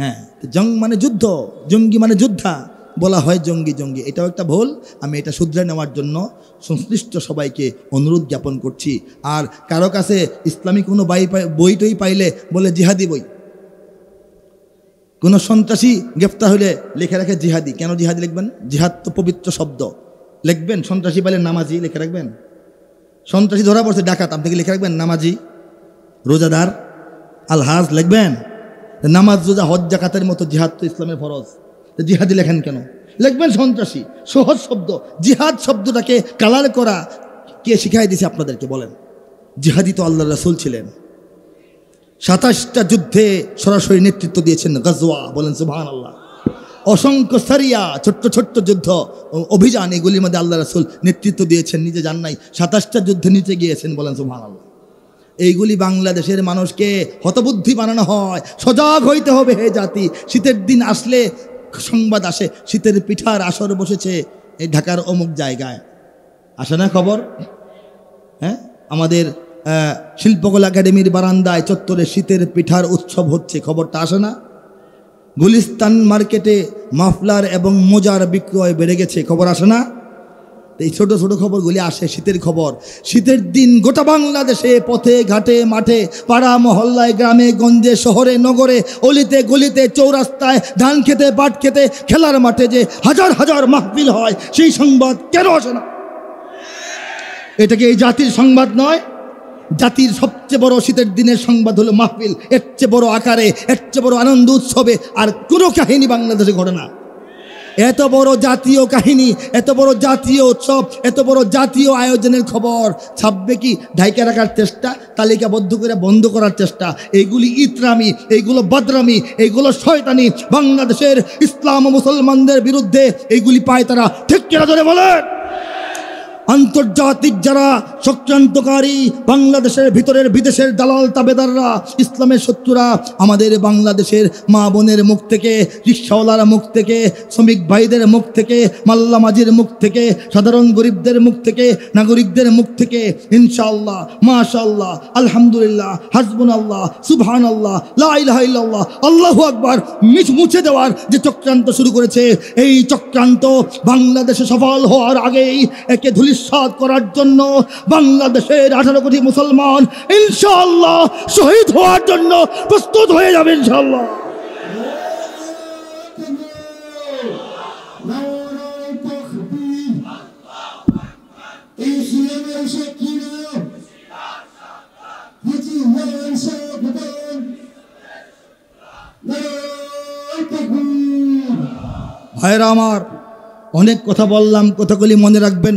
হ্যাঁ জং মানে যুদ্ধ জঙ্গি মানে যোদ্ধা বলা হয় জঙ্গি জঙ্গি এটাও একটা ভুল আমি এটা শুধরে নেওয়ার জন্য সংশ্লিষ্ট সবাইকে অনুরোধ জ্ঞাপন করছি আর কারো কাছে ইসলামী কোনো বাই বই টই পাইলে বলে জিহাদি বই কোনো সন্ত্রাসী গ্রেপ্তার হলে লেখে রাখে জিহাদি কেন জিহাদি লিখবেন জিহাদ তো পবিত্র শব্দ লিখবেন সন্ত্রাসী পাইলে নামাজি লিখে রাখবেন সন্ত্রাসী ধরা পড়ছে ডাকাত আপনি কি লিখে রাখবেন নামাজি রোজাদার আলহাজ লিখবেন নামাজ রোজা হজ জাকাতের মতো জিহাদ তো ইসলামের ফরজ জিহাদি লেখেন কেন লেখবেন সন্ত্রাসী সহজ শব্দ জিহাদ শব্দটাকে কালার করা কে শিখাই দিছে আপনাদেরকে বলেন জিহাদি তো আল্লাহ রাসুল ছিলেন সাতাশটা যুদ্ধে সরাসরি নেতৃত্ব দিয়েছেন গজওয়া বলেন সুহান আল্লাহ অসংখ্য সারিয়া ছোট্ট ছোট্ট যুদ্ধ অভিযান এগুলির মধ্যে আল্লাহ রাসুল নেতৃত্ব দিয়েছেন নিজে যান নাই সাতাশটা যুদ্ধে নিচে গিয়েছেন বলেন সুহান আল্লাহ এইগুলি বাংলাদেশের মানুষকে হতবুদ্ধি বানানো হয় সজাগ হইতে হবে হে জাতি শীতের দিন আসলে সংবাদ আসে শীতের পিঠার আসর বসেছে এই ঢাকার অমুক জায়গায় আসে না খবর হ্যাঁ আমাদের শিল্পকলা একাডেমির বারান্দায় চত্বরে শীতের পিঠার উৎসব হচ্ছে খবরটা আসে না গুলিস্তান মার্কেটে মাফলার এবং মোজার বিক্রয় বেড়ে গেছে খবর আসে না এই ছোট ছোট খবরগুলি আসে শীতের খবর শীতের দিন গোটা বাংলাদেশে পথে ঘাটে মাঠে পাড়া মহল্লায় গ্রামে গঞ্জে শহরে নগরে অলিতে গলিতে চৌরাস্তায় ধান খেতে পাট খেতে খেলার মাঠে যে হাজার হাজার মাহফিল হয় সেই সংবাদ কেন আসে না এটা কি এই জাতির সংবাদ নয় জাতির সবচেয়ে বড় শীতের দিনের সংবাদ হলো মাহফিল এর চেয়ে বড় আকারে এর চেয়ে বড় আনন্দ উৎসবে আর কোনো কাহিনী বাংলাদেশে ঘটনা না এত বড় জাতীয় কাহিনী এত বড় জাতীয় উৎসব এত বড় জাতীয় আয়োজনের খবর ছাপবে কি ঢাইকা রাখার চেষ্টা তালিকাবদ্ধ করে বন্ধ করার চেষ্টা এইগুলি ইতরামি এইগুলো বদরামি এইগুলো শয়তানি বাংলাদেশের ইসলাম মুসলমানদের বিরুদ্ধে এইগুলি পায় তারা ঠিক কেনা ধরে বলেন আন্তর্জাতিক যারা চক্রান্তকারী বাংলাদেশের ভিতরের বিদেশের দালাল তাবেদাররা ইসলামের শত্রুরা আমাদের বাংলাদেশের মা বোনের মুখ থেকে রিক্সাওয়ালার মুখ থেকে শ্রমিক ভাইদের মুখ থেকে মাল্লামাজির মুখ থেকে সাধারণ গরিবদের মুখ থেকে নাগরিকদের মুখ থেকে ইনশাআল্লাহ মাশাল্লাহ আলহামদুলিল্লাহ হাসবুন আল্লাহ সুবহান আল্লাহ লাহ আল্লাহ আকবার মুছে দেওয়ার যে চক্রান্ত শুরু করেছে এই চক্রান্ত বাংলাদেশে সফল হওয়ার আগেই একে ধুলি ধুলিস্বাদ করার জন্য বাংলাদেশের আঠারো কোটি মুসলমান ইনশাল্লাহ শহীদ হওয়ার জন্য প্রস্তুত হয়ে যাবে ইনশাল্লাহ ভাইরা আমার অনেক কথা বললাম কথাগুলি মনে রাখবেন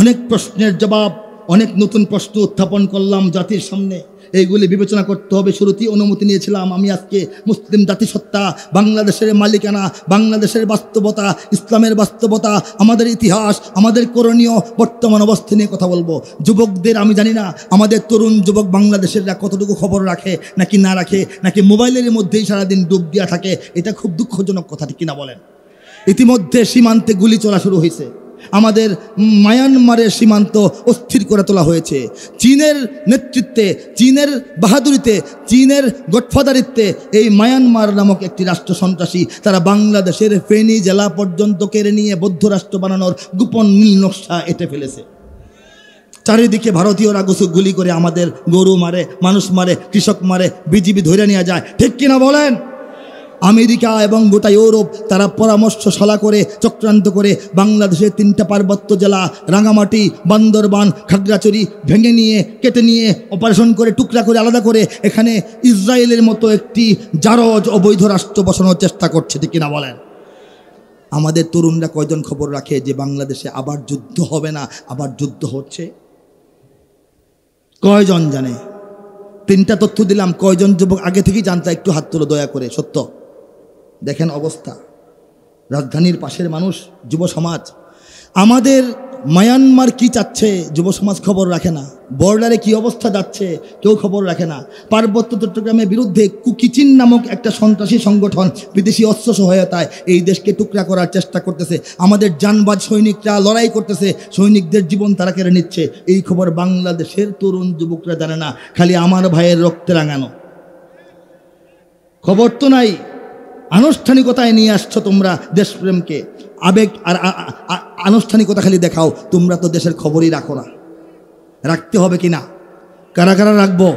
অনেক প্রশ্নের জবাব অনেক নতুন প্রশ্ন উত্থাপন করলাম জাতির সামনে এইগুলি বিবেচনা করতে হবে শুরুতেই অনুমতি নিয়েছিলাম আমি আজকে মুসলিম জাতিসত্তা বাংলাদেশের মালিকানা বাংলাদেশের বাস্তবতা ইসলামের বাস্তবতা আমাদের ইতিহাস আমাদের করণীয় বর্তমান অবস্থা নিয়ে কথা বলবো যুবকদের আমি জানি না আমাদের তরুণ যুবক বাংলাদেশেররা কতটুকু খবর রাখে নাকি না রাখে নাকি মোবাইলের মধ্যেই সারাদিন ডুব দিয়া থাকে এটা খুব দুঃখজনক কথাটি কিনা বলেন ইতিমধ্যে সীমান্তে গুলি চলা শুরু হয়েছে আমাদের মায়ানমারের সীমান্ত অস্থির করে তোলা হয়েছে চীনের নেতৃত্বে চীনের বাহাদুরিতে চীনের গটফাদারিত্বে এই মায়ানমার নামক একটি রাষ্ট্র সন্ত্রাসী তারা বাংলাদেশের ফেনী জেলা পর্যন্ত কেড়ে নিয়ে বৌদ্ধ রাষ্ট্র বানানোর গোপন নীল নকশা এঁটে ফেলেছে চারিদিকে ভারতীয়রা গুসু গুলি করে আমাদের গরু মারে মানুষ মারে কৃষক মারে বিজিবি ধরে নিয়ে যায় ঠিক কিনা বলেন আমেরিকা এবং গোটা ইউরোপ তারা পরামর্শ সলা করে চক্রান্ত করে বাংলাদেশের তিনটা পার্বত্য জেলা রাঙামাটি বান্দরবান খাগড়াচুরি ভেঙে নিয়ে কেটে নিয়ে অপারেশন করে টুকরা করে আলাদা করে এখানে ইসরায়েলের মতো একটি জারজ অবৈধ রাষ্ট্র বসানোর চেষ্টা করছে ঠিক কিনা বলেন আমাদের তরুণরা কয়জন খবর রাখে যে বাংলাদেশে আবার যুদ্ধ হবে না আবার যুদ্ধ হচ্ছে কয়জন জানে তিনটা তথ্য দিলাম কয়জন যুবক আগে থেকেই জানতা একটু হাত তুলো দয়া করে সত্য দেখেন অবস্থা রাজধানীর পাশের মানুষ যুব সমাজ আমাদের মায়ানমার কি চাচ্ছে যুব সমাজ খবর রাখে না বর্ডারে কি অবস্থা যাচ্ছে কেউ খবর রাখে না পার্বত্য চট্টগ্রামের বিরুদ্ধে কুকিচিন নামক একটা সন্ত্রাসী সংগঠন বিদেশি অস্ত্র সহায়তায় এই দেশকে টুকরা করার চেষ্টা করতেছে আমাদের যানবাজ সৈনিকরা লড়াই করতেছে সৈনিকদের জীবন তারা কেড়ে নিচ্ছে এই খবর বাংলাদেশের তরুণ যুবকরা জানে না খালি আমার ভাইয়ের রক্তে রাঙানো খবর তো নাই আনুষ্ঠানিকতায় নিয়ে আসছো তোমরা দেশপ্রেমকে আবেগ আর আনুষ্ঠানিকতা খালি দেখাও তোমরা তো দেশের খবরই রাখো না রাখতে হবে কি না কারা কারা রাখবো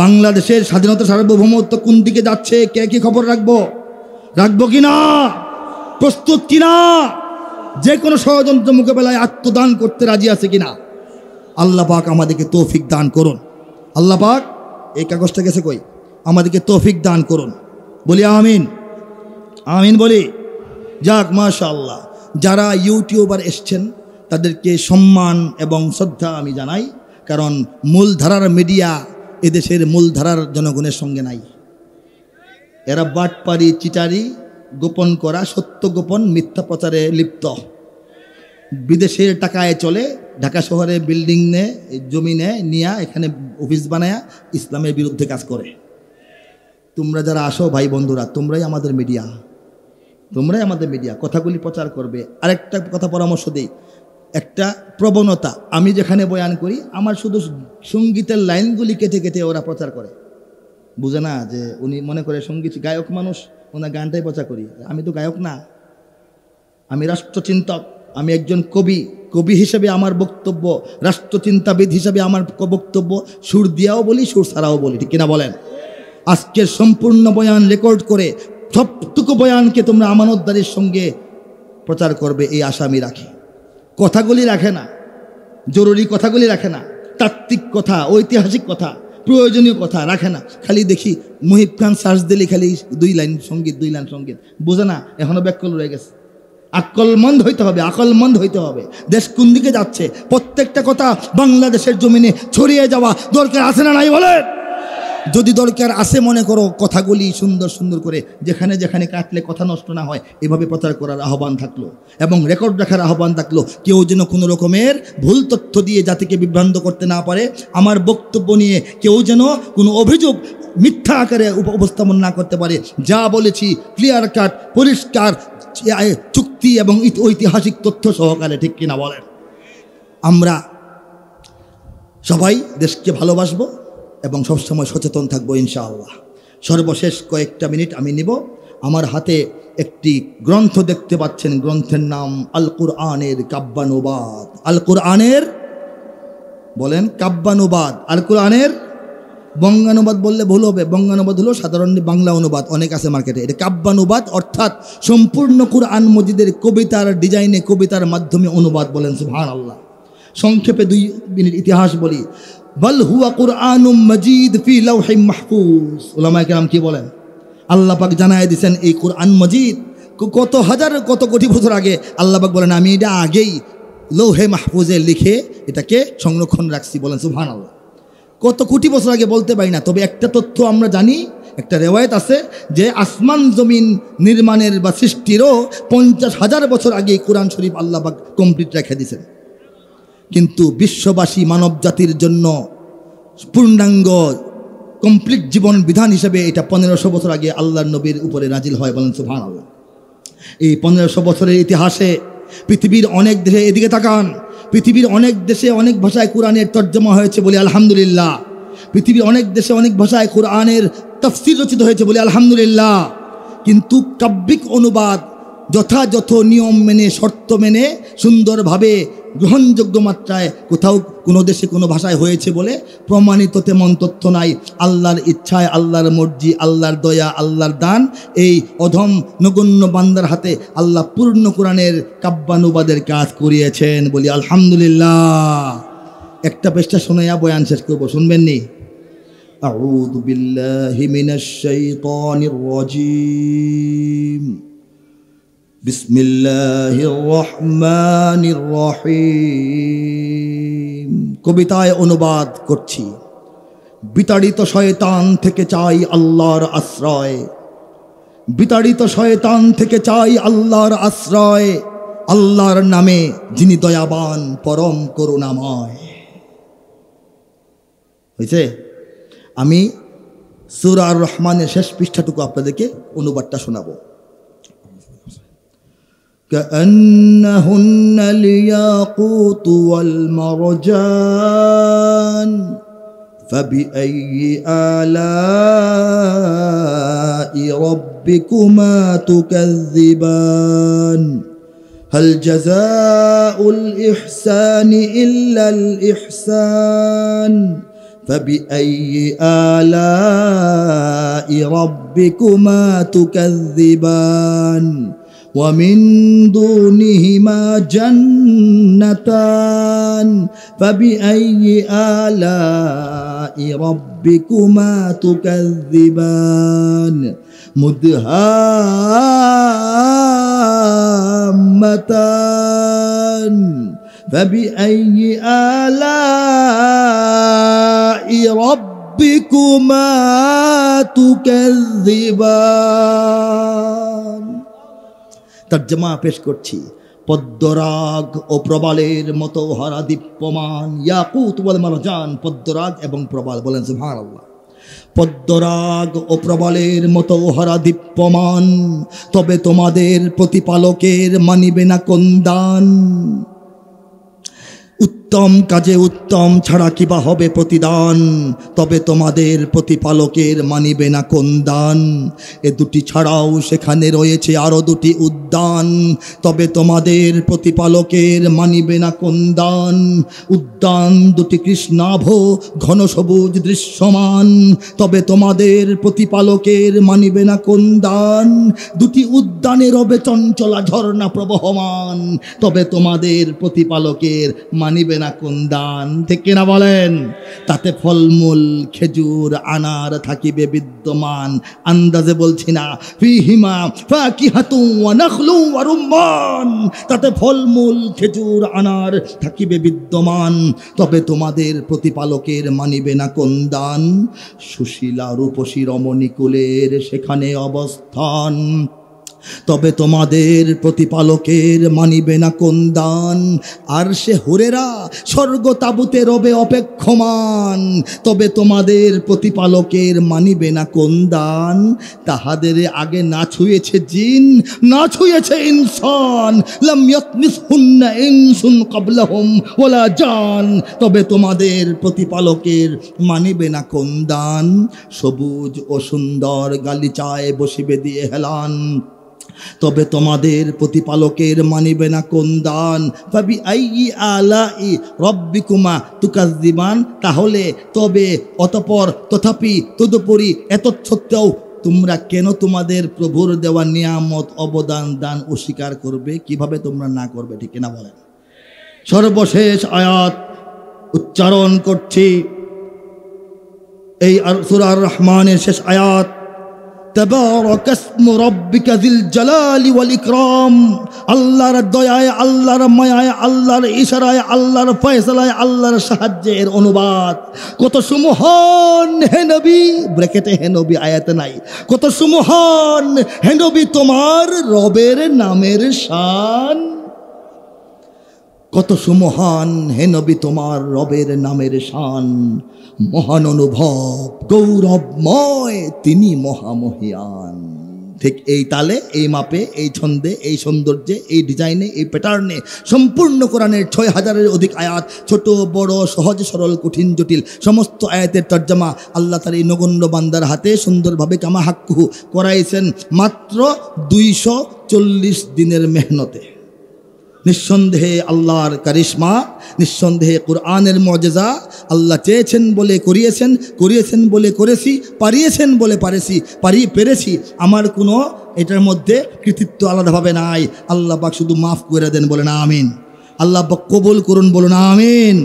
বাংলাদেশের স্বাধীনতা সার্বভৌমত্ব কোন দিকে যাচ্ছে কে কি খবর রাখবো রাখবো কি না প্রস্তুত না যে কোনো ষড়যন্ত্র মোকাবেলায় আত্মদান করতে রাজি আছে কি আল্লাহ পাক আমাদেরকে তৌফিক দান করুন আল্লাহ পাক এই কাগজটা গেছে কই আমাদেরকে তৌফিক দান করুন বলি আমিন আমিন বলি যাক মাশাল্লাহ যারা ইউটিউবার এসছেন তাদেরকে সম্মান এবং শ্রদ্ধা আমি জানাই কারণ মূলধারার মিডিয়া এদেশের মূলধারার জনগণের সঙ্গে নাই এরা বাটপারি চিটারি গোপন করা সত্য গোপন মিথ্যা প্রচারে লিপ্ত বিদেশের টাকায় চলে ঢাকা শহরে বিল্ডিং নে জমি নেয় নিয়া এখানে অফিস বানায় ইসলামের বিরুদ্ধে কাজ করে তোমরা যারা আসো ভাই বন্ধুরা তোমরাই আমাদের মিডিয়া তোমরাই আমাদের মিডিয়া কথাগুলি প্রচার করবে আরেকটা কথা পরামর্শ দিই একটা প্রবণতা আমি যেখানে বয়ান করি আমার শুধু সঙ্গীতের লাইনগুলি কেটে কেটে ওরা প্রচার করে বুঝে না যে উনি মনে করে সঙ্গীত গায়ক মানুষ ওনার গানটাই প্রচার করি আমি তো গায়ক না আমি রাষ্ট্রচিন্তক আমি একজন কবি কবি হিসেবে আমার বক্তব্য রাষ্ট্রচিন্তাবিদ হিসেবে আমার বক্তব্য সুর দিয়াও বলি সুর ছাড়াও বলি ঠিক কিনা বলেন আজকের সম্পূর্ণ বয়ান রেকর্ড করে সবটুকু বয়ানকে তোমরা আমানতদারির সঙ্গে প্রচার করবে এই আসামি রাখে কথাগুলি রাখে না জরুরি কথাগুলি রাখে না তাত্ত্বিক কথা ঐতিহাসিক কথা প্রয়োজনীয় কথা রাখে না খালি দেখি মুহিব খান সার্চ দিলে খালি দুই লাইন সঙ্গীত দুই লাইন সঙ্গীত বোঝে না এখনও ব্যাকল রয়ে গেছে আকলমন্দ হইতে হবে আকলমন্দ হইতে হবে দেশ কোন দিকে যাচ্ছে প্রত্যেকটা কথা বাংলাদেশের জমিনে ছড়িয়ে যাওয়া দরকার আছে না নাই বলেন যদি দরকার আছে মনে করো কথাগুলি সুন্দর সুন্দর করে যেখানে যেখানে কাটলে কথা নষ্ট না হয় এভাবে প্রচার করার আহ্বান থাকলো এবং রেকর্ড রাখার আহ্বান থাকলো কেউ যেন কোনো রকমের ভুল তথ্য দিয়ে জাতিকে বিভ্রান্ত করতে না পারে আমার বক্তব্য নিয়ে কেউ যেন কোনো অভিযোগ মিথ্যা আকারে উপস্থাপন না করতে পারে যা বলেছি ক্লিয়ার কাট পরিষ্কার চুক্তি এবং ঐতিহাসিক তথ্য সহকারে ঠিক কিনা বলেন আমরা সবাই দেশকে ভালোবাসবো এবং সবসময় সচেতন থাকবো ইনশাআল্লাহ সর্বশেষ কয়েকটা মিনিট আমি নিব আমার হাতে একটি গ্রন্থ দেখতে পাচ্ছেন গ্রন্থের নাম আল কুরআনের কাব্যানুবাদ আল কুরআনের বলেন কাব্যানুবাদ আল কুরআনের বঙ্গানুবাদ বললে ভুল হবে বঙ্গানুবাদ হলো সাধারণ বাংলা অনুবাদ অনেক আছে মার্কেটে এটা কাব্যানুবাদ অর্থাৎ সম্পূর্ণ কুরআন মজিদের কবিতার ডিজাইনে কবিতার মাধ্যমে অনুবাদ বলেন সুহান আল্লাহ সংক্ষেপে দুই মিনিট ইতিহাস বলি বল হুয়া কুরআনুম মজিদ ফি লাউহিম মাহফুজ ওলামায় কেরাম কি বলেন আল্লাহ পাক জানাই দিছেন এই কোরআন মজিদ কত হাজার কত কোটি বছর আগে আল্লাহ পাক বলেন আমি এটা আগেই লৌহে মাহফুজে লিখে এটাকে সংরক্ষণ রাখছি বলেন সুহান আল্লাহ কত কোটি বছর আগে বলতে পারি না তবে একটা তথ্য আমরা জানি একটা রেওয়ায়ত আছে যে আসমান জমিন নির্মাণের বা সৃষ্টিরও পঞ্চাশ হাজার বছর আগে কোরআন শরীফ আল্লাহ আল্লাহবাক কমপ্লিট রেখে দিয়েছেন কিন্তু বিশ্ববাসী মানব জাতির জন্য পূর্ণাঙ্গ কমপ্লিট জীবন বিধান হিসেবে এটা পনেরোশো বছর আগে আল্লাহ নবীর উপরে নাজিল হয় বলেন সুফান আল্লাহ এই পনেরোশো বছরের ইতিহাসে পৃথিবীর অনেক দেশে এদিকে তাকান পৃথিবীর অনেক দেশে অনেক ভাষায় কোরআনের তর্জমা হয়েছে বলে আলহামদুলিল্লাহ পৃথিবীর অনেক দেশে অনেক ভাষায় কোরআনের তফসিল রচিত হয়েছে বলে আলহামদুলিল্লাহ কিন্তু কাব্যিক অনুবাদ যথাযথ নিয়ম মেনে শর্ত মেনে সুন্দরভাবে গ্রহণযোগ্য মাত্রায় কোথাও কোনো দেশে কোনো ভাষায় হয়েছে বলে প্রমাণিত তেমন তথ্য নাই আল্লাহর ইচ্ছায় আল্লাহর মর্জি আল্লাহর দয়া আল্লাহর দান এই অধম নগণ্য বান্দার হাতে আল্লাহ পূর্ণ কোরআনের কাব্যানুবাদের কাজ করিয়েছেন বলি আলহামদুলিল্লাহ একটা পেশটা শোনাইয়া বয়ান শেষ করবো শুনবেননি أعوذ بالله من الشيطان الرجيم بسم الله الرحمن الرحيم কবিতায় অনুবাদ করছি বিতাড়িত শয়তান থেকে চাই আল্লাহর আশ্রয় বিতাড়িত শয়তান থেকে চাই আল্লাহর আশ্রয় আল্লাহর নামে যিনি দয়াবান পরম করুণাময় হয়েছে আমি সুরার রহমানের শেষ পৃষ্ঠাটুকু আপনাদেরকে অনুবাদটা শোনাবো كأنهن الياقوت والمرجان فبأي آلاء ربكما تكذبان هل جزاء الإحسان إلا الإحسان فبأي آلاء ربكما تكذبان ومن دونهما جنتان فبأي آلاء ربكما تكذبان مدهامتان فبأي آلاء ربكما تكذبان তার জমা পেশ করছি পদ্মরাগ ও প্রবালের মতো হারা দীপ্যমান ইয়াকুত বলে মারজান পদ্মরাগ এবং প্রবাল বলেন সুভান পদ্মরাগ ও প্রবালের মতো হরা দীপ্যমান তবে তোমাদের প্রতিপালকের মানিবে না কন্দান উত্তম কাজে উত্তম ছাড়া কিবা হবে প্রতিদান তবে তোমাদের প্রতিপালকের মানিবে না কোন দান এ দুটি ছাড়াও সেখানে রয়েছে আরও দুটি উদ্যান তবে তোমাদের প্রতিপালকের মানিবে না কোন দান উদ্যান দুটি কৃষ্ণাভ ঘন সবুজ দৃশ্যমান তবে তোমাদের প্রতিপালকের মানিবে না কোন দান দুটি উদ্যানের অবে চঞ্চলা ঝর্ণা প্রবহমান তবে তোমাদের প্রতিপালকের মানিবে না কোন দান ঠিক কিনা বলেন তাতে ফলমূল খেজুর আনার থাকিবে বিদ্যমান আন্দাজে বলছি না ফিহিমা তাতে ফলমূল খেজুর আনার থাকিবে বিদ্যমান তবে তোমাদের প্রতিপালকের মানিবে না কোন দান সুশীলা রূপসী কুলের সেখানে অবস্থান তবে তোমাদের প্রতিপালকের মানিবে না কোন দান আর সে হুরেরা স্বর্গ তাবুতে রবে অপেক্ষমান তবে তোমাদের প্রতিপালকের মানিবে না কোন দান তাহাদের আগে না ছুঁয়েছে জিন না ছুঁয়েছে ইনসান জান তবে তোমাদের প্রতিপালকের মানিবে না কোন দান সবুজ ও সুন্দর গালিচায় বসিবে দিয়ে হেলান তবে তোমাদের প্রতিপালকের মানিবে না কোন দান ভাবি আই আলা ই রব্বিকুমা তুকাজিমান তাহলে তবে অতপর তথাপি তদুপরি এত সত্ত্বেও তোমরা কেন তোমাদের প্রভুর দেওয়া নিয়ামত অবদান দান অস্বীকার করবে কিভাবে তোমরা না করবে ঠিক না বলেন সর্বশেষ আয়াত উচ্চারণ করছি এই সুরার রহমানের শেষ আয়াত তেবারক ইসমু রব্বিকা জিল জালালি ওয়াল ইকরাম আল্লাহর দয়ায় আল্লাহর মায়ায় আল্লাহর ইশারায় আল্লাহর ফয়সালায় আল্লাহর সাহায্যে এর অনুবাদ কত সুমহান হে নবী ব্র্যাকেটে হে নবী আয়াতে নাই কত সুমহান হে নবী তোমার রবের নামের শান কত সুমহান হে নবী তোমার রবের নামের শান মহান অনুভব গৌরবময় তিনি মহামহিয়ান ঠিক এই তালে এই মাপে এই ছন্দে এই সৌন্দর্যে এই ডিজাইনে এই প্যাটার্নে সম্পূর্ণ কোরআনের ছয় হাজারের অধিক আয়াত ছোট বড় সহজ সরল কঠিন জটিল সমস্ত আয়াতের তর্জমা আল্লাহ তার এই নগণ্য বান্দার হাতে সুন্দরভাবে কামাহাক্কু করাইছেন মাত্র দুইশো চল্লিশ দিনের মেহনতে নিঃসন্দেহে আল্লাহর কারিশমা নিঃসন্দেহে কোরআনের মজেজা আল্লাহ চেয়েছেন বলে করিয়েছেন করিয়েছেন বলে করেছি পারিয়েছেন বলে পারেছি পারি পেরেছি আমার কোনো এটার মধ্যে কৃতিত্ব আলাদাভাবে নাই আল্লাহ বাক শুধু মাফ করে দেন বলে না আমিন আল্লাহ বাক কবুল করুন বলুন আমিন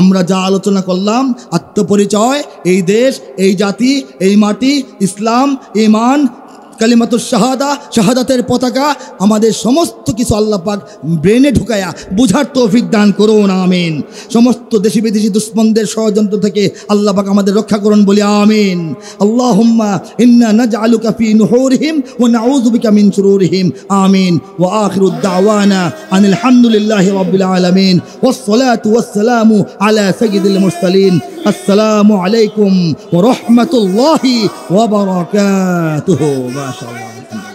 আমরা যা আলোচনা করলাম আত্মপরিচয় এই দেশ এই জাতি এই মাটি ইসলাম ইমান কালিমাতুর শাহাদা শাহাদাতের পতাকা আমাদের সমস্ত কিছু আল্লাহ পাক ব্রেনে ঢুকায়া বুঝার তো অভিজ্ঞান করুন আমিন সমস্ত দেশি বিদেশি দুশ্মনদের ষড়যন্ত্র থেকে আল্লাহ পাক আমাদের রক্ষা করুন বলি আমিন আল্লাহম্মা ইন্না নাজ আলু কাফি নহরিহিম ও নাউজুবিকা মিন সুরুরহিম আমিন ও আখরুদ্দাওয়ানা আনিল হামদুলিল্লাহ রবিল আলমিন ওসলাত ওয়াসালামু আলা সঈদুল মুরসালিন السلام عليكم ورحمة الله وبركاته ما شاء الله